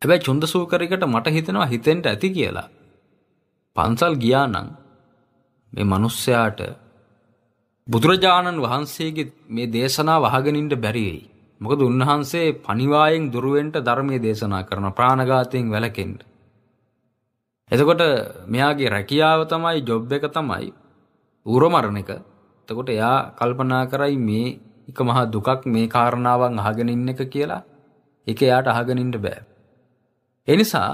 හැබැයි චුන්දසූකරිකට මට හිතෙනවා හිතෙන්ට ඇති කියලා. පන්සල් ගියා නම් මේ මිනිස්සයාට බුදුරජාණන් වහන්සේගේ මේ දේශනා වහගෙන ඉන්න බැරි වෙයි. මොකද උන්වහන්සේ පණිවායෙන් දුරවෙන්ට ධර්මයේ දේශනා කරන ප්‍රාණඝාතයෙන් වැළකෙන්න. එතකොට මෙයාගේ රැකියාව තමයි ජොබ් එක තමයි ඌරමරණක. එතකොට එයා කල්පනා කරයි මේ එක මහා දුකක් මේ කාරණාවන් අහගෙන ඉන්න එක කියලා. ඒක එයාට අහගෙන ඉන්න බෑ. ඒ නිසා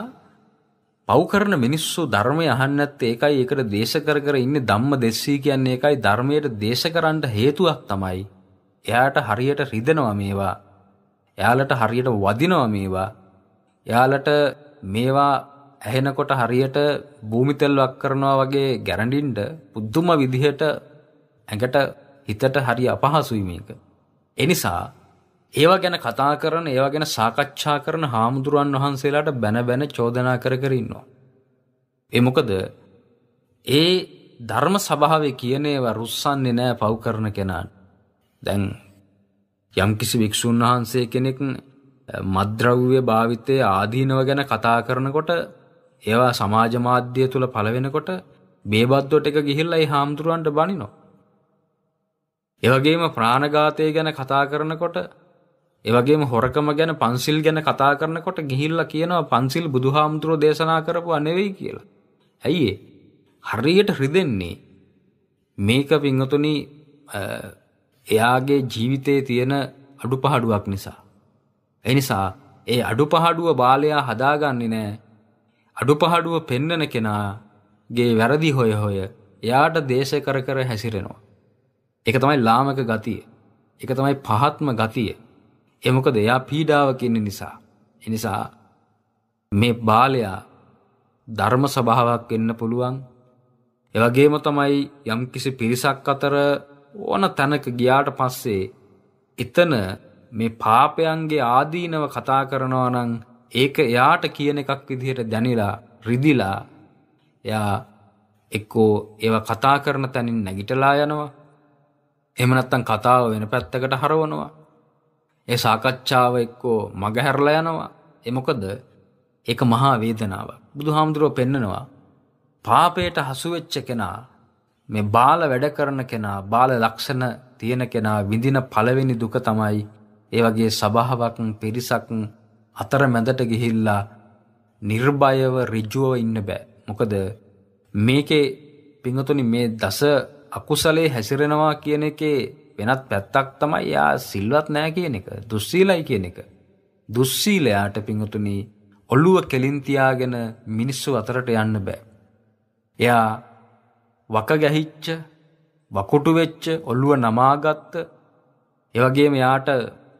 පව් කරන මිනිස්සු ධර්මය අහන්නත් ඒකයි ඒකට දේශ කර කර ඉන්නේ ධම්ම දෙස්සී කියන්නේ ඒකයි ධර්මයට දේශ කරන්න හේතුවක් තමයි. එයාට හරියට රිදෙනවා මේවා. එයාලට හරියට වදිනවා මේවා. එයාලට මේවා ඇහෙනකොට හරියට භූමිතෙල්වක් කරනවා වගේ ගැරඬින්ඩ පුදුම විදිහට ඇඟට හිතට හරි අපහසුයි මේක. එනිසා ඒවා ගැන කතා කරන ඒවා ගැන සාකච්ඡා කරන හාමුදුරුවන් වහන්සේලාට බැන බැන චෝදනා කර කර ඉන්නවා. ඒ මොකද ඒ ධර්ම සභාවේ කියන ඒවා රුස්සන්නේ නෑ පව් කරන කෙනාට. දැන් යම්කිසි වික්ෂූන් වහන්සේ කෙනෙක් මද්ද්‍රව්‍ය භාවිතය ආදීනව ගැන කතා කරනකොට ඒවා සමාජ මාධ්‍ය තුළ පළවෙනකොට බේබද්දොට එක ගිහිල්ලා ඒ හාමුදුරුවන්ට බනිනවා. ඒ වගේම ප්‍රාණඝාතය ගැන කතා කරනකොට ඒවගේම හොරකම ගැන පන්සිල් ගැන කතා කරනකොට ගිහිල්ලා කියනවා පන්සිල් බුදුහාමුදුරෝ දේශනා කරපුවා නෙවෙයි කියලා. ඇයි හරියට රිදෙන්නේ මේක වින්නතුනි එයාගේ ජීවිතයේ තියෙන අඩුපහඩුවක් නිසා. ඒ නිසා ඒ අඩුපහඩුව බාලයා හදාගන්නේ නැහැ. අඩුපහඩුව පෙන්නන කෙනාගේ වැරදි හොය හොය එයාට දේශ කර කර හැසිරෙනවා. ඒක තමයි ලාමක ගතිය. ඒක තමයි පහත්ම ගතිය. ඒ මොකද එයා පීඩාවක ඉන්න නිසා. ඒ නිසා මේ බාලයා ධර්ම සභාවක් වෙන්න පුළුවන්. ඒ වගේම තමයි යම්කිසි පිරිසක් අතර ඕන තැනක ගියාට පස්සේ එතන මේ පාපයන්ගේ ආදීනව කතා කරනවා නම් ඒක එයාට කියන එකක් විදිහට දැනිලා රිදිලා එයා එක්කෝ ඒව කතා කරන තැනින් නැගිටලා යනවා. එහෙම නැත්නම් කතාව වෙන පැත්තකට හරවනවා. ඒ සාකච්ඡාව එක්කෝ මගහැරලා යනවා. ඒ මොකද ඒක මහා වේදනාවක්. බුදුහාමුදුරුව පෙන්නනවා පාපයට හසු වෙච්ච කෙනා මේ බාල වැඩ කරන කෙනා බාල ලක්ෂණ තියෙන කෙනා විඳින පළවෙනි දුක තමයි ඒ වගේ සබාවක් පිරිසක් අතරමැදට ගිහිල්ලා නිර්භයව ඍජුව ඉන්න බෑ. මොකද මේකේ පිංගතුනි මේ දස අකුසලේ හැසිරෙනවා කියන එකේ වෙනත් පැත්තක් තමයි යා සිල්වත් නෑ කියන එක දුස්සීලයි කියන එක. දුස්සීලයාට පිංහතුනි ඔළුව කෙලින් තියාගෙන මිනිස්සු අතරට යන්න බෑ. එයා වක ගැහිච්ච වකුටු වෙච්ච ඔළුව නමාගත්ත ඒ වගේම යාට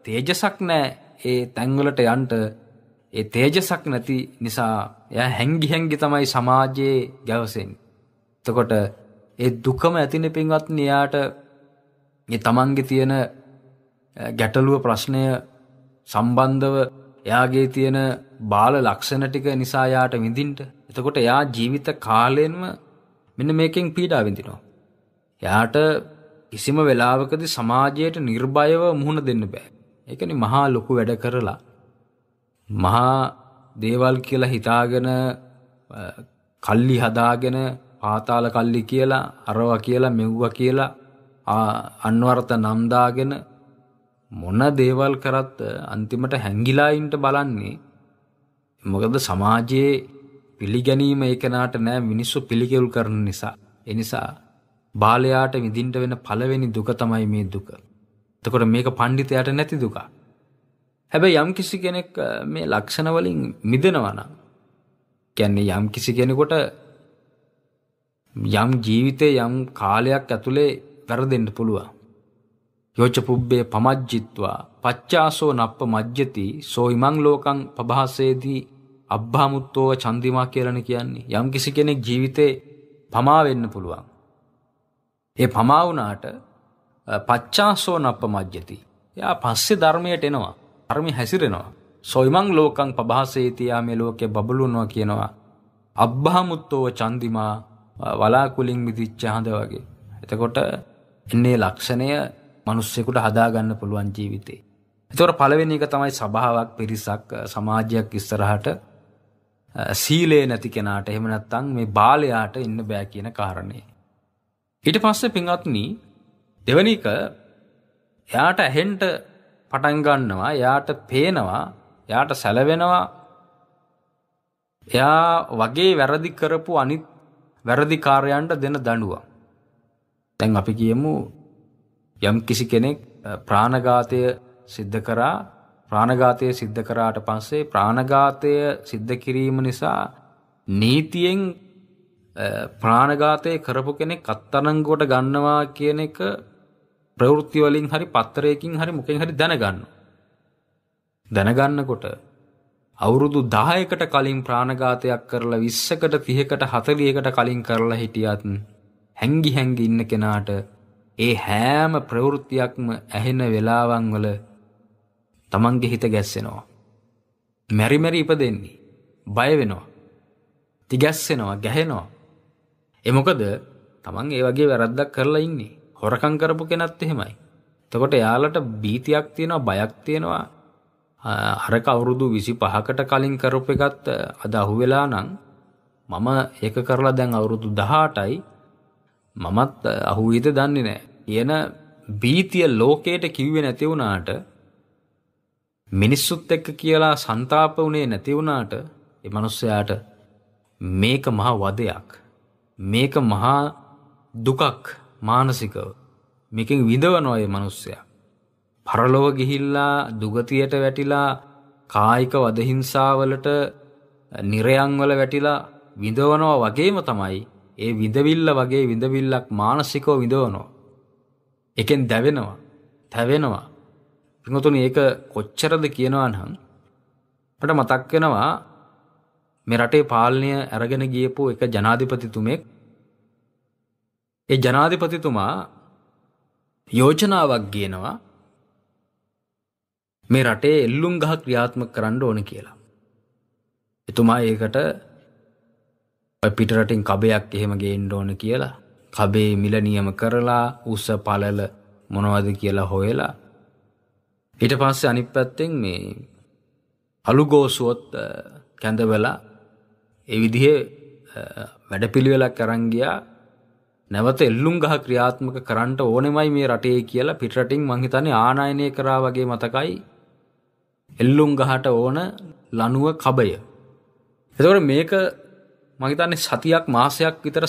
තේජසක් නෑ ඒ තැන්වලට යන්ට ඒ තේජසක් නැති නිසා එයා හැංගි හැංගි තමයි සමාජයේ ගැවසෙන්නේ. එතකොට ඒ දුකම ඇතිනේ පින්වත්නි එයාට තමන්ගෙ තියෙන ගැටලුව ප්‍රශ්නය සම්බන්ධව එයාගේ තියෙන බාල ලක්ෂණ ටික නිසා යාට විඳින්ට එතකොට එයා ජීවිත කාලයෙන්ම මෙන්න මේකෙන් පීඩා විඳිනවා. එයාට කිසිම වෙලාවකද සමාජයට නිර්භයව මුහුණ දෙන්න බෑ. ඒකනි මහා ලොකු වැඩ කරලා. මහා දේවල් කියලා හිතාගෙන කල්ලි හදාගෙන පාතාල කල්ලි කියලා අරවා කියලා මෙව්වා කියලා අන්වර්ථ නම් දාගෙන මොන දේවල් කරත් අන්තිමට හැංගිලා ඉන්න බලන්නේ මොකද සමාජයේ පිළිගැනීම ඒ කෙනාට නෑ මිනිස්සු පිළිකෙවුල් කරන නිසා ඒ නිසා බාලයාට විඳින්න වෙන පළවෙනි දුක තමයි මේ දුක. එතකොට මේක පඬිතයාට නැති දුක. හැබැයි යම් කිසි කෙනෙක් මේ ලක්ෂණ වලින් මිදෙනවා නම් කියන්නේ යම් කිසි කෙනෙකුට යම් ජීවිතේ යම් කාලයක් ඇතුලේ වැරදෙන්න පුළුවන්. යෝච පුබ්බේ පමජ්ජිත්වා පච්චාසෝ නප්ප මජ්ජති සෝ ඉමං ලෝකං පබහසේදී අබ්බාමුත්තෝව චන්දිමා කියලන කියන්නේ යම් කිසි කෙනෙක් ජීවිතේ පමා වෙන්න පුළුවන්. ඒ පමා වුණාට පච්චාසෝ නප්ප මජ්ජති. එයා පස්සේ ධර්මයට එනවා. ධර්මය හැසිරෙනවා. සොයිමං ලෝකං පබහසේතියා මේ ලෝකේ බබළුනවා කියනවා. අබ්බාමුත්තෝව චන්දිමා වලාකුලින් මිදිච්ච හඳ වගේ. එතකොට එන්නේ ලක්ෂණය මිනිස්සෙකුට හදාගන්න පුළුවන් ජීවිතේ. ඒතකොට පළවෙනි එක තමයි සභාවක් පිරිසක් සමාජයක් ඉස්සරහට සීලේ නැති කෙනාට එහෙම නැත්නම් මේ බාලයාට ඉන්න බෑ කියන කාරණේ. ඊට පස්සේ පින්වත්නි දෙවැනි එක එයාට ඇහෙන්න පටන් ගන්නවා එයාට පේනවා එයාට සැලවෙනවා එයා වගේ වැරදි කරපු අනිත් වැරදිකාරයන්ට දෙන දඬුවම් දැන් අපි කියමු යම් කිසි කෙනෙක් ප්‍රාණඝාතය සිද්ධ කරා ප්‍රාණඝාතය සිද්ධ කරාට පස්සේ ප්‍රාණඝාතය සිද්ධ කිරීම නිසා නීතියෙන් ප්‍රාණඝාතය කරපු කෙනෙක් අත්අඩංගුවට ගන්නවා කියන එක ප්‍රවෘත්ති වලින් හරි පත්‍රයකින් හරි මොකෙන් හරි දැනගන්නවා. දැනගන්නකොට අවුරුදු 10කට කලින් ප්‍රාණඝාතයක් කරලා 20කට 30කට 40කට කලින් කරලා හිටියත් හැංගි හැංගි ඉන්න කෙනාට ඒ හැම ප්‍රවෘත්තියක්ම ඇහෙන වෙලාවන් වල තමන්ගේ හිත ගැස්සෙනවා. මෙරි මෙරි ඉපදෙන්නේ. බය වෙනවා. තිගැස්සෙනවා, ගැහෙනවා. ඒ මොකද තමන් ඒ වගේ වැරද්දක් කරලා ඉන්නේ. හොරකම් කරපු කෙනත් එහෙමයි. එතකොට යාලට බීතියක් තියෙනවා, බයක් තියෙනවා. අරක අවුරුදු 25කට කලින් කරපු එකත් අද අහුවෙලා නම් මම ඒක කරලා දැන් අවුරුදු 18යි මමත් අහුවිද දන්නේ නෑ කියන බීතිය ලෝකයට කිව්වේ නැති වුණාට මිනිස්සුත් එක්ක කියලා සන්තාප වුණේ නැති වුණාට ඒ මිනිස්සයාට මේක මහා වදයක් මේක මහා දුකක් මානසිකව මේකෙන් විඳවනවා ඒ මිනිස්සයා පරලොව ගිහිල්ලා දුගතියට වැටිලා කායික වදහිංසාවලට නිරයන් වල වැටිලා විඳවනවා වගේම තමයි ඒ විඳවිල්ල වගේ විඳවිල්ලක් මානසිකව විඳවනවා. එකෙන් දැවෙනවා. තැවෙනවා. පිඟතුනි ඒක කොච්චරද කියනවා නම් අපට මතක් වෙනවා මේ රටේ පාලනය අරගෙන ගියපු එක ජනාධිපතිතුමෙක් ඒ ජනාධිපතිතුමා යෝජනාවක් ගියනවා මේ රටේ එල්ලුම් ගහ ක්‍රියාත්මක කරන්න ඕන කියලා. එතුමා ඒකට පිටරටින් කබයක් එහෙම ගේන්න ඕන කියලා කබේ මිල නියම කරලා උස පලල මොනවද කියලා හොයලා ඊට පස්සේ අනිත් පැත්තෙන් මේ අලුගෝසුවත් කැඳවලා ඒ විදිහේ වැඩපිළිවෙලක් අරන් ගියා නැවත එල්ලුම් ගහ ක්‍රියාත්මක කරන්න ඕනෙමයි මේ රටේ කියලා පිටරටින් මං හිතන්නේ ආනයනය කරා වගේ මතකයි එල්ලුම් ගහට ඕන ලනුව කබය එතකොට මේක මහිතන්නේ සතියක් මාසයක් විතර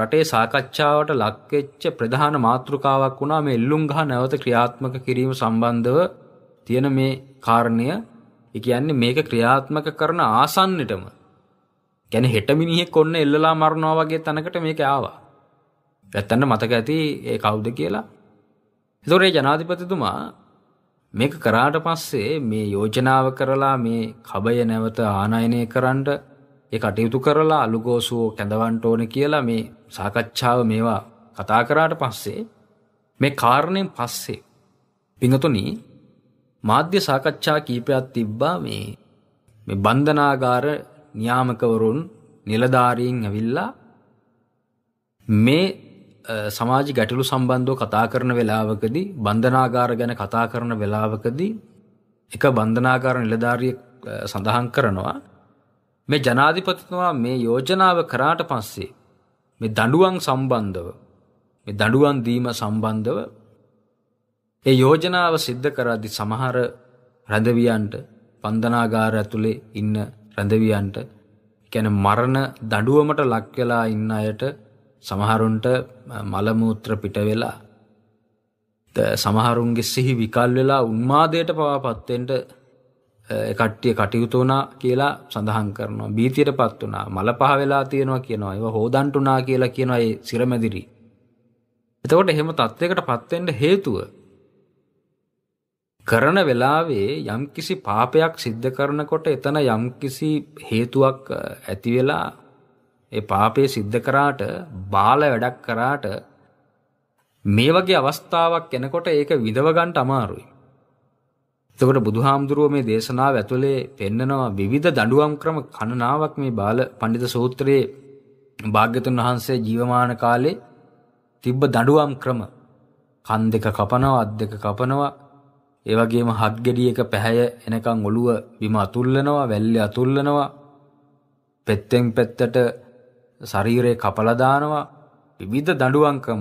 රටේ සාකච්ඡාවට ලක්වෙච්ච ප්‍රධාන මාතෘකාවක් වුණා මේ එල්ලුම්ගහ නැවත ක්‍රියාත්මක කිරීම සම්බන්ධව තියෙන මේ කාරණය කියන්නේ මේක ක්‍රියාත්මක කරන ආසන්නටම ගැන හෙට මිනිහෙක් ඔන්න එල්ලලා මරණවා වගේ තැනකට මේක ආවා. ඇත්තන්න මතක ඇති ඒ කවුද කියලා. එතොරේ ජනාධිපතිතුමා මේක කරාට පස්සේ මේ යෝජනාව කරලා මේ කබය නැවත ආනයනය කරන්නට ඒ කටයුතු කරලා අලුගෝසුවෝ කැඳවන්ට ඕන කියලා මේ සාකච්ඡාව මේවා කතා කරාට පස්සේ මේ කාරණයෙන් පස්සේ පිඟතුනි මාධ්‍ය සාකච්ඡා කීපයක් තිබ්බා මේ මේ බන්ධනාගාර නියාමකවරුන් නිලධාරීන් ඇවිල්ලා මේ සමාජ ගැටලු සම්බන්ධව කතා කරන වෙලාවකදී බන්ධනාගාර ගැන කතා කරන වෙලාවකදී එක බන්ධනාගාර නිලධාරියෙක් සඳහන් කරනවා මේ ජනාධිපතිතුමා මේ යෝජනාව කරාට පස්සේ මේ දඬුවම් සම්බන්ධව මේ දඬුවම් දීම සම්බන්ධව ඒ යෝජනාව සිද්ධ කරද්දී සමහර රැඳවියන්ට වන්දනාගාර ඇතුලේ ඉන්න රැඳවියන්ට කියන්නේ මරණ දඬුවමට ලක් වෙලා ඉන්න අයට සමහරුන්ට මල මූත්‍ර පිට වෙලා සමහරුන්ගේ සිහි විකල් වෙලා උන්මාදයට පවාපත් වෙන්න කට්ටිය කටයුතු වුණා කියලා සඳහන් කරනවා. බීතියටපත් වුණා, මල පහ වෙලා තියෙනවා කියනවා. ඒව හොදන්ට උනා කියලා කියනවා ඒ සිරමැදිරි. එතකොට එහෙම තත්වයකටපත් වෙන්න හේතුව කරන වෙලාවේ යම්කිසි පාපයක් සිද්ධ කරනකොට එතන යම්කිසි හේතුවක් ඇති වෙලා ඒ පාපේ සිද්ධ කරාට බාල වැඩක් කරාට මේ වගේ අවස්ථාවක් එනකොට ඒක විඳව ගන්න අමාරුයි. එතකොට බුදුහාමුදුරුව මේ දේශනාව ඇතුලේ පෙන්නනවා විවිධ දඬුවම් ක්‍රම කණනාවක් මේ බාල පඬිත සූත්‍රයේ භාග්‍යතුන් වහන්සේ ජීවමාන කාලේ තිබ්බ දඬුවම් ක්‍රම කන් දෙක කපනවා අත් දෙක කපනවා ඒ වගේම හත් ගෙඩියක පැහැය එනකන් ඔළුව බිම අතුල්ලනවා වැල්ලේ අතුල්ලනවා පෙත්තෙන් පෙත්තට ශරීරේ කපලා දානවා විවිධ දඬුවම් ක්‍රම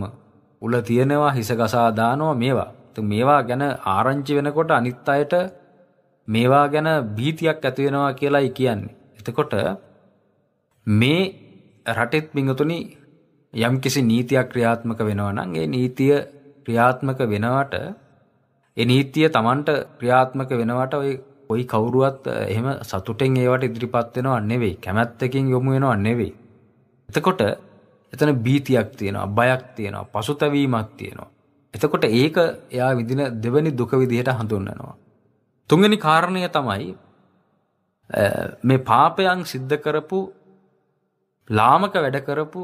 උල තියනවා හිස ගසා දානවා මේවා මේවා ගැන ආරංචි වෙනකොට අනිත් අයට මේවා ගැන භීතියක් ඇති වෙනවා කියලායි කියන්නේ. එතකොට මේ රටෙත් මිඟතුනි යම්කිසි නීතියක් ක්‍රියාත්මක වෙනවා නම් ඒ නීතිය ක්‍රියාත්මක වෙනවට ඒ නීතිය Tamanට ක්‍රියාත්මක වෙනවට ඔය කොයි කවුරුවත් එහෙම සතුටෙන් ඒවට ඉදිරිපත් වෙනව නෙවෙයි කැමැත්තකින් යොමු වෙනව නෙවෙයි. එතකොට එතන බීතියක් තියෙනවා බයක් තියෙනවා පසුතැවීමක් තියෙනවා. එතකොට ඒක එයා විඳින දෙවැනි දුක විදිහට හඳුන්වනවා. තුන්වෙනි කාරණය තමයි මේ පාපයන් සිද්ධ කරපු ලාමක වැඩ කරපු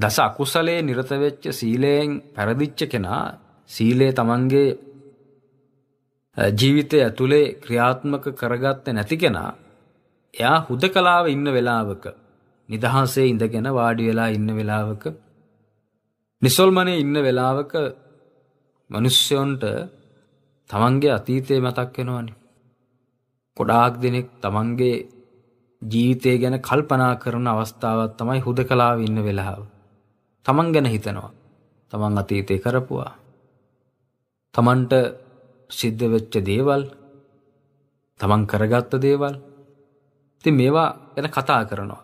දස අකුසලයේ නිරත වෙච්ච සීලයෙන් පෙරදිච්ච කෙනා සීලය තමන්ගේ ජීවිතය ඇතුලේ ක්‍රියාත්මක කරගත්තේ නැති කෙනා එයා හුදකලාව ඉන්න වෙලාවක නිදහසේ ඉඳගෙන වාඩි වෙලා ඉන්න වෙලාවක නිසල්මනේ ඉන්න වෙලාවක මිනිස්සුන්ට තමන්ගේ අතීතය මතක් වෙනවනේ. ගොඩාක් දෙනෙක් තමන්ගේ ජීවිතය ගැන කල්පනා කරන අවස්ථාවක් තමයි හුදකලාව ඉන්න වෙලාව. තමන් ගැන හිතනවා. තමන් අතීතේ කරපුවා. තමන්ට සිද්ධ වෙච්ච දේවල් තමන් කරගත්ත දේවල් ඉතින් මේවා ගැන කතා කරනවා.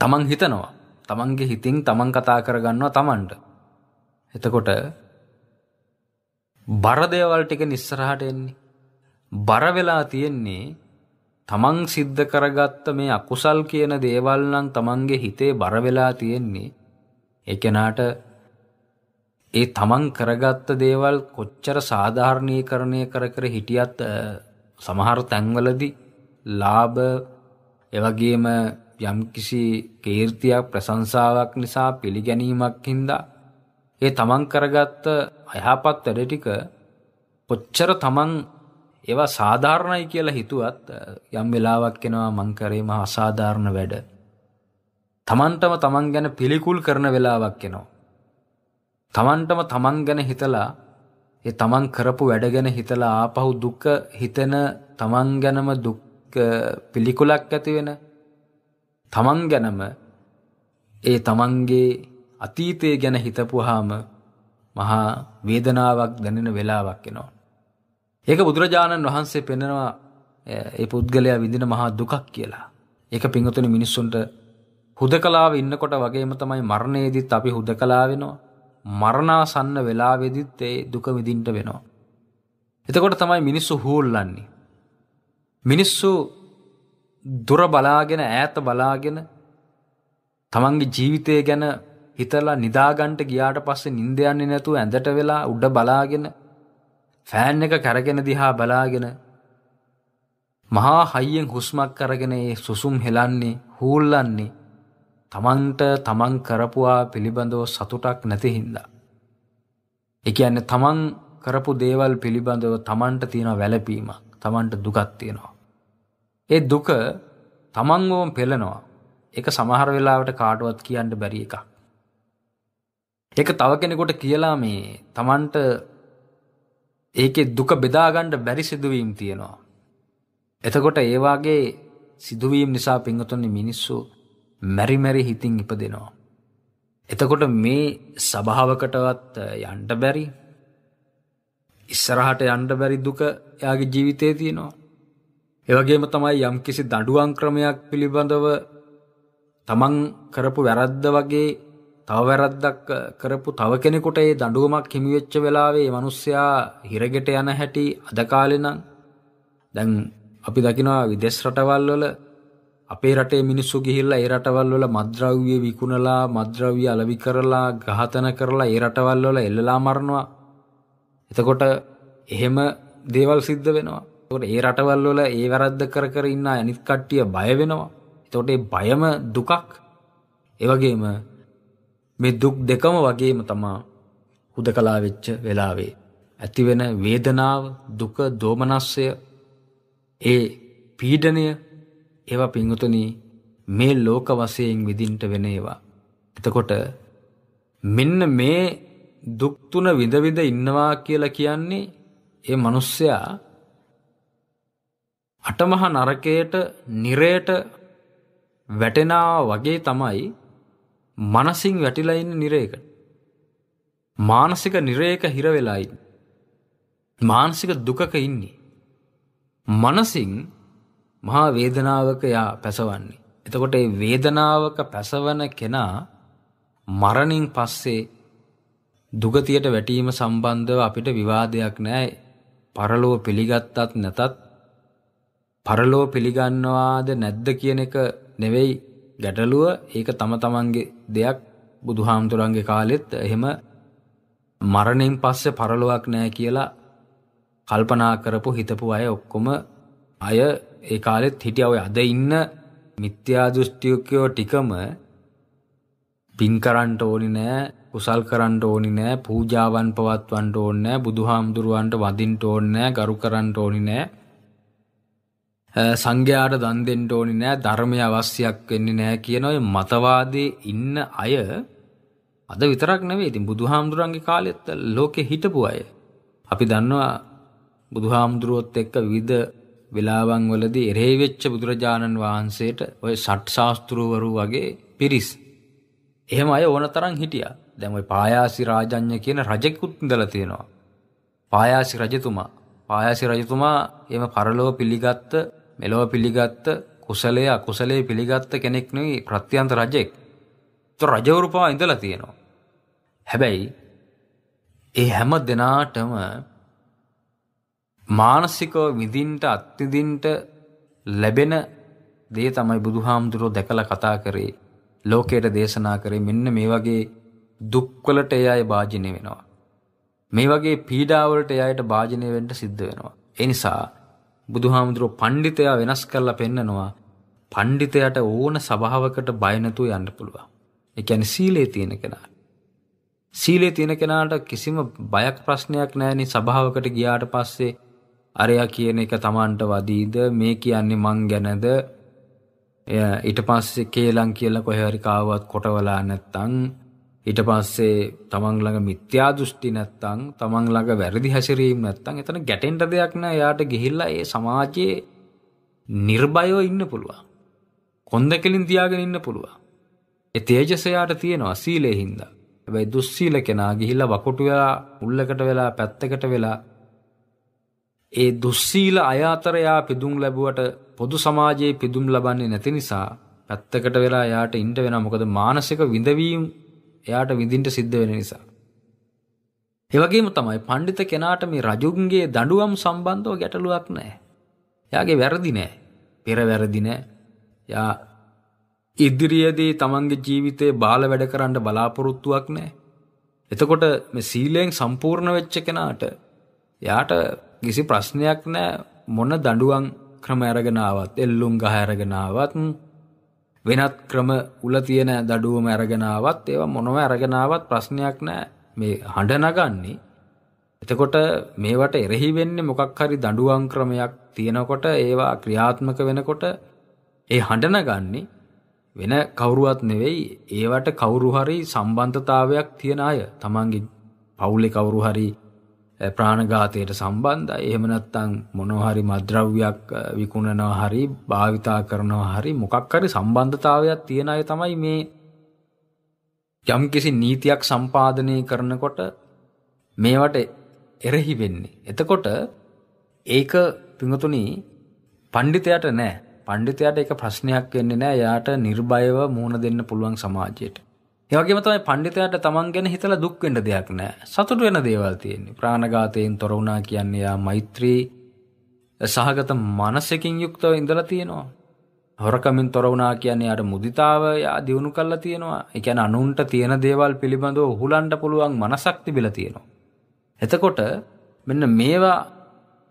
තමන් හිතනවා තමන්ගේ හිතින් තමන් කතා කරගන්නවා තමන්ට. එතකොට බර දේවල් ටික ඉස්සරහට එන්නේ. බර වෙලා තියෙන්නේ තමන් සිද්ධ කරගත්ත මේ අකුසල් කියන දේවල් නම් තමන්ගේ හිතේ බර වෙලා තියෙන්නේ. ඒ කෙනාට ඒ තමන් කරගත්ත දේවල් කොච්චර සාධාරණීකරණය කර කර හිටියත් සමහර තැන්වලදී ලාභ එවැගේම යම්කිසි කීර්තියක් ප්‍රශංසාවක් නිසා පිළිගැනීමක් හින්දා ඒ තමන් කරගත්ත අයහපත් වැඩ ටික කොච්චර තමන් ඒවා සාධාරණයි කියලා හිතුවත් යම් වෙලාවක් එනවා මං කරේ මහ අසාධාරණ වැඩ. තමන්ටම තමන් ගැන පිළිකුල් කරන වෙලාවක් එනවා. තමන්ටම තමන් ගැන හිතලා ඒ තමන් කරපු වැඩ ගැන හිතලා ආපහු දුක හිතෙන තමන් ගැනම දුක් පිළිකුලක් ඇති වෙන තමන් ගැනම ඒ තමන්ගේ අතීතය ගැන හිතපුවාම මහා වේදනාවක් දැනෙන වෙලාවක් එනවා. ඒක බුදුරජාණන් වහන්සේ පෙන්නවා ඒ පුද්ගලයා විඳින මහා දුකක් කියලා. ඒක පිංගුතුනි මිනිස්සුන්ට හුදකලාව ඉන්නකොට වගේම තමයි මරණයේදීත් අපි හුදකලා වෙනවා. මරණාසන්න වෙලාවේදීත් ඒ දුක විඳින්න වෙනවා. එතකොට තමයි මිනිස්සු හූල්ලන්නේ. මිනිස්සු දුර බලාගෙන ඈත බලාගෙන තමන්ගේ ජීවිතය ගැන හිතලා නිදාගන්ට ගියාට පස්සේ නිින්ද යන්නේ නැතුව ඇඳට වෙලා උඩ බලාගෙන ෆෑන් එක කරගෙන දිහා බලාගෙන මහා හයියෙන් හුස්මක් කරගෙන ඒ සුසුම් හෙලන්නේ හූල්ලන්නේ තමන්ට තමන් කරපුවා පිළිබඳව සතුටක් නැති හින්දා. ඒ කියන්නේ තමන් කරපු දේවල් පිළිබඳව තමන්ට තියෙන වැළපීමක් තමන්ට දුකක් තියෙනවා. ඒ දුක තමන්ගෝම් පෙළනවා එක සමහර වෙලාවට කාටුවත් කියන්න බැරි එකක්. එක තව කෙනෙකොට කියලා මේ තමන්ට ඒකෙ දුක බෙදාගණ්ඩ බැරි සිදුවීම් තියෙනවා. එතකොට ඒවාගේ සිදුවීම් නිසා පිංහතුන්නේ මිනිස්සු මැරිමැරි හිතින් ඉප දෙනවා. එතකොට මේ සභාවකටවත් යන්ට බැරි ඉස්සරහට යන්ඩ බැරි දුක එයාගේ ජීවිතය තියෙනවා එවගේම තමයි යම් කිසි දඩුවන් ක්‍රමයක් පිළිබඳව තමන් කරපු වැරද්ද වගේ තව වැරද්දක් කරපු තව කෙනෙකුට ඒ දඬුවමක් හිමිවෙච්ච වෙලාවේ මිනිස්සයා හිරගෙට යන හැටි අද කාලේ නම් දැන් අපි දකිනවා විදේශ රටවල් වල අපේ රටේ මිනිස්සු ගිහිල්ලා ඒ රටවල් වල මද්ද්‍රව්‍ය විකුණලා මද්ද්‍රව්‍ය අලෙවි කරලා ඝාතන කරලා ඒ රටවල් වල එල්ලලා මරනවා එතකොට එහෙම දේවල් සිද්ධ වෙනවා එතකොට ඒ රටවල් වල ඒ වැරද්ද කර කර ඉන්න අනිත් කට්ටිය බය වෙනවා. එතකොට ඒ බයම දුකක්. ඒ වගේම මේ දුක් දෙකම වගේම තමා හුදකලා වෙච්ච වෙලාවේ ඇතිවෙන වේදනාව, දුක, දෝමනස්සය, ඒ පීඩනය ඒවා පිංගුතුනි මේ ලෝක වශයෙන් විඳින්න වෙන ඒවා. එතකොට මෙන්න මේ දුක් තුන විඳ විඳ ඉන්නවා කියලා කියන්නේ ඒ මිනිස්සයා අටමහා නරකයට නිරයට වැටෙනා වගේ තමයි මනසින් වැටිලා ඉන්න නිරේක. මානසික නිරේක හිර වෙලා ඉන්න. මානසික දුකක ඉන්නේ. මනසින් මහා වේදනාවක යා පැසවන්නේ. එතකොට ඒ වේදනාවක පැසවන කෙනා මරණින් පස්සේ දුගතියට වැටීම සම්බන්ධව අපිට විවාදයක් නෑ. පරලොව පිළිගත්තත් නැතත් පරලෝ පිළිගන්නවාද නැද්ද කියන එක නෙවෙයි ගැටලුව ඒක තම තමන්ගේ දෙයක් බුදුහාමුදුරන්ගේ කාලෙත් එහෙම මරණයෙන් පස්සේ පරලොවක් නෑ කියලා කල්පනා කරපු හිතපු අය ඔක්කොම අය ඒ කාලෙත් හිටිය ඔය අද ඉන්න මිත්‍යා දෘෂ්ටිකයෝ ටිකම පින් කරන්න ඕනි නෑ කුසල් කරන්න ඕනි නෑ පූජාවන් පවත්වන්න ඕනේ නෑ බුදුහාමුදුරුවන්ට වදින්න ඕනේ නෑ ගරු කරන්න ඕනි නෑ සංඝයාට දන් දෙන්න ඕනේ නෑ ධර්මය අවශ්‍යයක් වෙන්නේ නෑ කියන ඔය මතවාදයේ ඉන්න අය අද විතරක් නෙවෙයි ඉතින් බුදුහාමුදුරන්ගේ කාලෙත් ලෝකේ හිටපු අය. අපි දන්නවා බුදුහාමුදුරුවොත් එක්ක විවිධ වෙලාවන් වලදී එරෙහි වෙච්ච බුදුරජාණන් වහන්සේට ඔය ෂට් ශාස්ත්‍රවරු වගේ පිරිස්. එහෙම අය ඕන තරම් හිටියා. දැන් ওই පායාසි රාජඤ්‍ය කියන රජෙකුත් ඉඳලා තියෙනවා. පායාසි රජතුමා පායාසි රජතුමා එම පරලෝක පිළිගත්ත මෙලොව පිළිගත්ත කුසලයේ අකුසලයේ පිළිගත්ත කෙනෙක් නෙවෙයි ප්‍රත්‍යන්ත රජෙක්. તો රජවරු පවා ඉඳලා තියෙනවා. හැබැයි ඒ හැම දිනාටම මානසිකව විඳින්නට අත්විඳින්නට ලැබෙන දේ තමයි බුදුහාමුදුරෝ දැකලා කතා කරේ ලෝකයට දේශනා කරේ මෙන්න මේ වගේ දුක්වලට ඒ අය භාජනය වෙනවා. මේ වගේ පීඩාවලට ඒ අයට භාජනය වෙන්න සිද්ධ වෙනවා. ඒ නිසා බුදුහාමුදුරුව පණ්ඩිතයා වෙනස් කරලා පෙන්නනවා පණ්ඩිතයාට ඕන සභාවකට බය නැතුව යන්න පුළුවන්. ඒ කියන්නේ සීලේ තියෙන කෙනා. සීලේ තියෙන කෙනාට කිසිම බයක් ප්‍රශ්නයක් නැහෙනි සභාවකට ගියාට පස්සේ අරයා කියන එක Tamanට වදීද මේ කියන්නේ මං ගැනද ඊට පස්සේ කේලම් කියලා කොහේ හරි කාවවත් කොටවලා නැත්තම් ඊට පස්සේ තමන් ළඟ මිත්‍යා දෘෂ්ටි නැත්තම් තමන් ළඟ වැරදි හැසිරීම නැත්තම් එතන ගැටෙන්න දෙයක් නෑ එයාට ගිහිල්ලා ඒ සමාජයේ නිර්භයව ඉන්න පුළුවන් කොන්දකලින් තියාගෙන ඉන්න පුළුවන් ඒ තේජස එයාට තියෙනවා සීලේ හින්දා හැබැයි දුස්සීල කෙනා ගිහිල්ලා වකොටු වෙලා මුල්ලකට වෙලා පැත්තකට වෙලා ඒ දුස්සීල අය අතර එයා පිදුම් ලැබුවට පොදු සමාජයේ පිදුම් ලබන්නේ නැති නිසා පැත්තකට වෙලා එයාට ඉන්න වෙනවා මොකද මානසික විඳවීම් එයාට විඳින්ට සිද්ධ වෙන නිසා. එවගේම තමයි පණ්ඩිත කෙනාට මේ රජුන්ගේ දඬුවම් සම්බන්ධව ගැටලුවක් නැහැ. එයාගේ වැරදි නෑ. පෙර වැරදි නෑ. යා ඉදිරියේදී තමන්ගේ ජීවිතේ බාල වැඩ කරන්න බලාපොරොත්තුවක් නෑ. එතකොට මේ සීලයෙන් සම්පූර්ණ වෙච්ච කෙනාට යාට කිසි ප්‍රශ්නයක් නෑ මොන දඬුවම් ක්‍රම අරගෙන ආවත් එල්ලුම් ගහ අරගෙන ආවත් වෙනත් ක්‍රම උල තියෙන දඩුවම අරගෙන ආවත් ඒවා මොනම අරගෙන ආවත් ප්‍රශ්නයක් නැහැ මේ හඬ නගන්නේ එතකොට මේවට එරෙහි වෙන්නේ මොකක් හරි දඬුවම් ක්‍රමයක් තියෙනකොට ඒවා ක්‍රියාත්මක වෙනකොට ඒ හඬ නගන්නේ වෙන කවුරුවත් නෙවෙයි ඒවට කවුරු හරි සම්බන්ධතාවයක් තියන අය තමන්ගේ පවුලේ කවුරු හරි ප්‍රාණඝාතයට සම්බන්ධයි. එහෙම නැත්නම් මොනෝhari මද්‍රව්‍යයක් විකුණනවා හරි භාවිතා කරනවා හරි මොකක් හරි සම්බන්ධතාවයක් තියන අය තමයි මේ යම්කිසි නීතියක් සම්පාදනය කරනකොට මේවට එරෙහි වෙන්නේ. එතකොට ඒක පිඟතුනි පඬිතයාට නෑ. පඬිතයාට ඒක ප්‍රශ්නයක් වෙන්නේ නෑ. එයාට නිර්භයව මුහුණ දෙන්න පුළුවන් සමාජයට. ඒවගේම තමයි පණ්ඩිතයාට තමන් ගැන හිතලා දුක් වෙන්න දෙයක් නැහැ. සතුට වෙන දේවල් තියෙන්නේ. ප්‍රාණඝාතයෙන් තොර වුණා කියන්නේ යා මෛත්‍රී සහගත මනසකින් යුක්තව ඉඳලා තියෙනවා. හොරකමින් තොර වුණා කියන්නේ යාට මුදිතාව යා දිනු කළා තියෙනවා. ඒ කියන්නේ අනුන්ට තියෙන දේවල් පිළිබඳව උහුලන්න පුළුවන් මනසක් තිබිලා තියෙනවා. එතකොට මෙන්න මේවා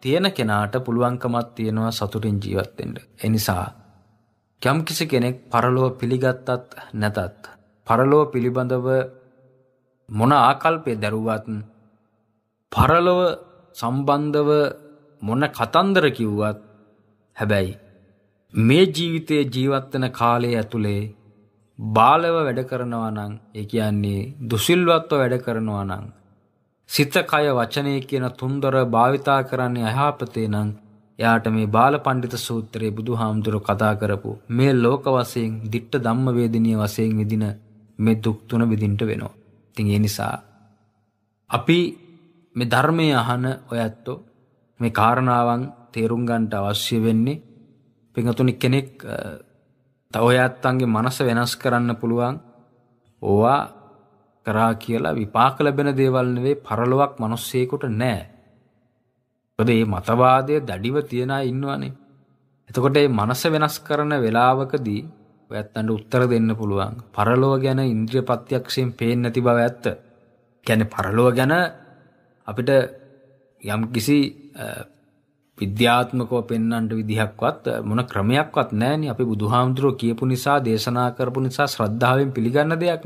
තියෙන කෙනාට පුළුවන්කමක් තියෙනවා සතුටින් ජීවත් වෙන්න. ඒ නිසා යම්කිසි කෙනෙක් පරලොව පිළිගත්තත් නැතත් පරලොව පිළිබඳව මොන ආකල්පය දැරුවත් පරලොව සම්බන්ධව මොන කතන්දර කිව්වත් හැබැයි මේ ජීවිතයේ ජීවත් වෙන කාලය ඇතුලේ බාලව වැඩ කරනවා නම් ඒ කියන්නේ දුසිල්වත්ව වැඩ කරනවා නම් සිත කය වචනය කියන තුන්දර භාවිතා කරන්නේ අයහපතේ නම් එයාට මේ බාල පණ්ඩිත සූත්‍රයේ බුදුහාමුදුර කතා කරපු මේ ලෝක වශයෙන් ditta ධම්ම වේදිනිය වශයෙන් විදින මේ දුක් තුන විඳින්න වෙනවා. ඉතින් ඒ නිසා අපි මේ ධර්මය අහන ඔයත්තෝ මේ කාරණාවන් තේරුම් ගන්නට අවශ්‍ය වෙන්නේ පිඟතුනි කෙනෙක් තව ඔයත්තන්ගේ මනස වෙනස් කරන්න පුළුවන් ඕවා කරා කියලා විපාක ලැබෙන දේවල් නෙවෙයි පරලොවක් මිනිස්සෙකුට නෑ. මොකද මේ මතවාදය දැඩිව තියන අය ඉන්නවනේ. එතකොට මේ මනස වෙනස් කරන වෙලාවකදී ඔයත්තන්ට උත්තර දෙන්න පුළුවන්. පරලොව ගැන ඉන්ද්‍රිය ප්‍රත්‍යක්ෂයෙන් පේන්නේ නැති බව ඇත්ත. කියන්නේ පරලොව ගැන අපිට යම් කිසි විද්‍යාත්මකව පෙන්වන්නට විදිහක්වත් මොන ක්‍රමයක්වත් නැහැනේ. අපි බුදුහාමුදුරුවෝ කියපු නිසා, දේශනා කරපු නිසා ශ්‍රද්ධාවෙන් පිළිගන්න දෙයක්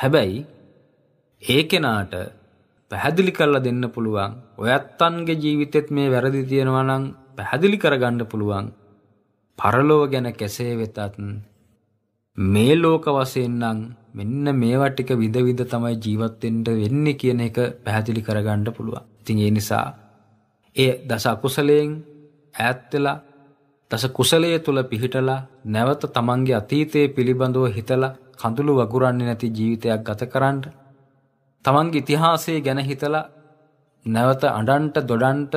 හැබැයි ඒ කෙනාට පැහැදිලි කරලා දෙන්න පුළුවන් ඔයත්තන්ගේ ජීවිතෙත් මේ වැරදි තියෙනවා නම් පැහැදිලි කරගන්න පුළුවන් පරලොව ගැන කෙසේ වෙතත් මේ ලෝක වශයෙන් නම් මෙන්න මේවා ටික විඳ විඳ තමයි ජීවත් වෙන්න වෙන්නේ කියන එක පැහැදිලි කරගන්න පුළුවන්. ඉතින් ඒ නිසා ඒ දස අකුසලයෙන් ඈත් වෙලා දස කුසලයේ තුල පිහිටලා නැවත තමන්ගේ අතීතයේ පිළිබඳව හිතලා කඳුළු වගුරන්නේ නැති ජීවිතයක් ගත කරන්න තමන්ගේ ඉතිහාසය ගැන හිතලා නැවත අඬන්ට දොඩන්ට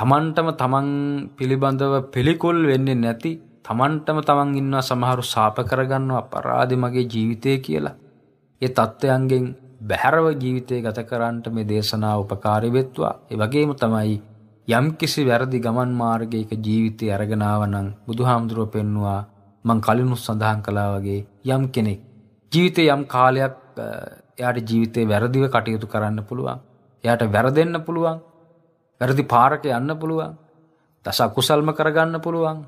තමන්ටම තමන් පිළිබඳව පිළිකුල් වෙන්නේ නැති තමන්ටම තමන් ඉන්නවා සමහරු සාප කරගන්නවා අපරාධ මගේ ජීවිතය කියලා. ඒ තත්ත්වයන්ගෙන් බැහැරව ජීවිතය ගත කරන්නට මේ දේශනාව උපකාරී වෙත්වා. ඒ වගේම තමයි යම්කිසි වැරදි ගමන් මාර්ගයක ජීවිතය අරගෙන ආවනම් බුදුහාමුදුරුව පෙන්නවා මං කලිනුත් සඳහන් කළා වගේ යම් කෙනෙක් ජීවිතේ යම් කාලයක් එයාට ජීවිතේ වැරදිව කටයුතු කරන්න පුළුවන්. එයාට වැරදෙන්න පුළුවන්. වැරදි පාරක යන්න පුළුවන්. දස අකුසල්ම කරගන්න පුළුවන්.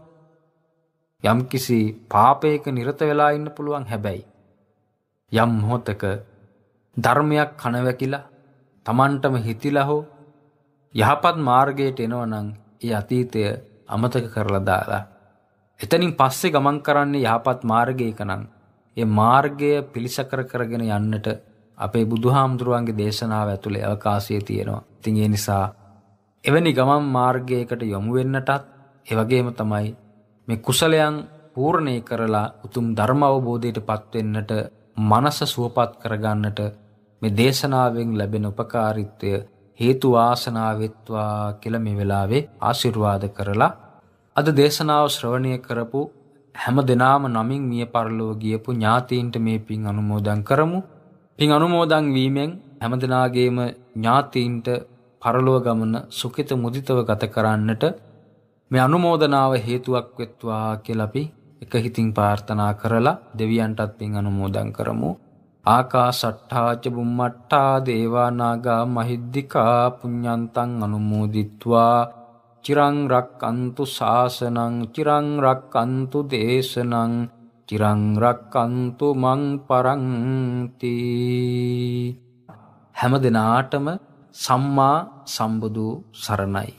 යම්කිසි පාපයක නිරත වෙලා ඉන්න පුළුවන් හැබැයි. යම් මොහොතක ධර්මයක් කනවැකිලා තමන්ටම හිතිලා හෝ යහපත් මාර්ගයට එනවනම් ඒ අතීතය අමතක කරලා දාලා. එතනින් පස්සේ ගමන් කරන්නේ යහපත් මාර්ගයක නම් ඒ මාර්ගය පිළිසකර කරගෙන යන්නට අපේ බුදුහාමුදුරුවන්ගේ දේශනාව ඇතුළේ අවකාශය තියෙනවා. ඉතින් ඒ නිසා එවැනි ගමන් මාර්ගයකට යොමු වෙන්නටත් ඒ වගේම තමයි මේ කුසලයන් පූර්ණය කරලා උතුම් ධර්ම අවබෝධයට පත්වෙන්නට මනස සුවපත් කරගන්නට මේ දේශනාවෙන් ලැබෙන උපකාරීත්වය හේතු වාසනාවෙත්වා කියලා මේ වෙලාවේ ආශිර්වාද කරලා අද දේශනාව ශ්‍රවණය කරපු හැම දිනාම නමින් මිය පරලොව ගියපු ඥාතීන්ට මේ පින් අනුමෝදන් කරමු. පින් අනුමෝදන් වීමෙන් හැම දිනාගේම ඥාතීන්ට පරලොව ගමන සුඛිත මුදිතව ගත කරන්නට මේ අනුමෝදනාව හේතුවක් වෙත්වා කියලා අපි එක හිතින් ප්‍රාර්ථනා කරලා දෙවියන්ටත් පින් අනුමෝදන් කරමු. ආකාශට්ඨාච බුම්මට්ඨා දේවා නාග මහිද්దికා පුඤ්ඤන්තං අනුමෝදිත්වා චිරං රක්කන්තු ශාසනං චිරං රක්කන්තු දේශනං චිරං රක්කන්තු මං පරන්ති හැම දිනාටම සම්මා සම්බුදු සරණයි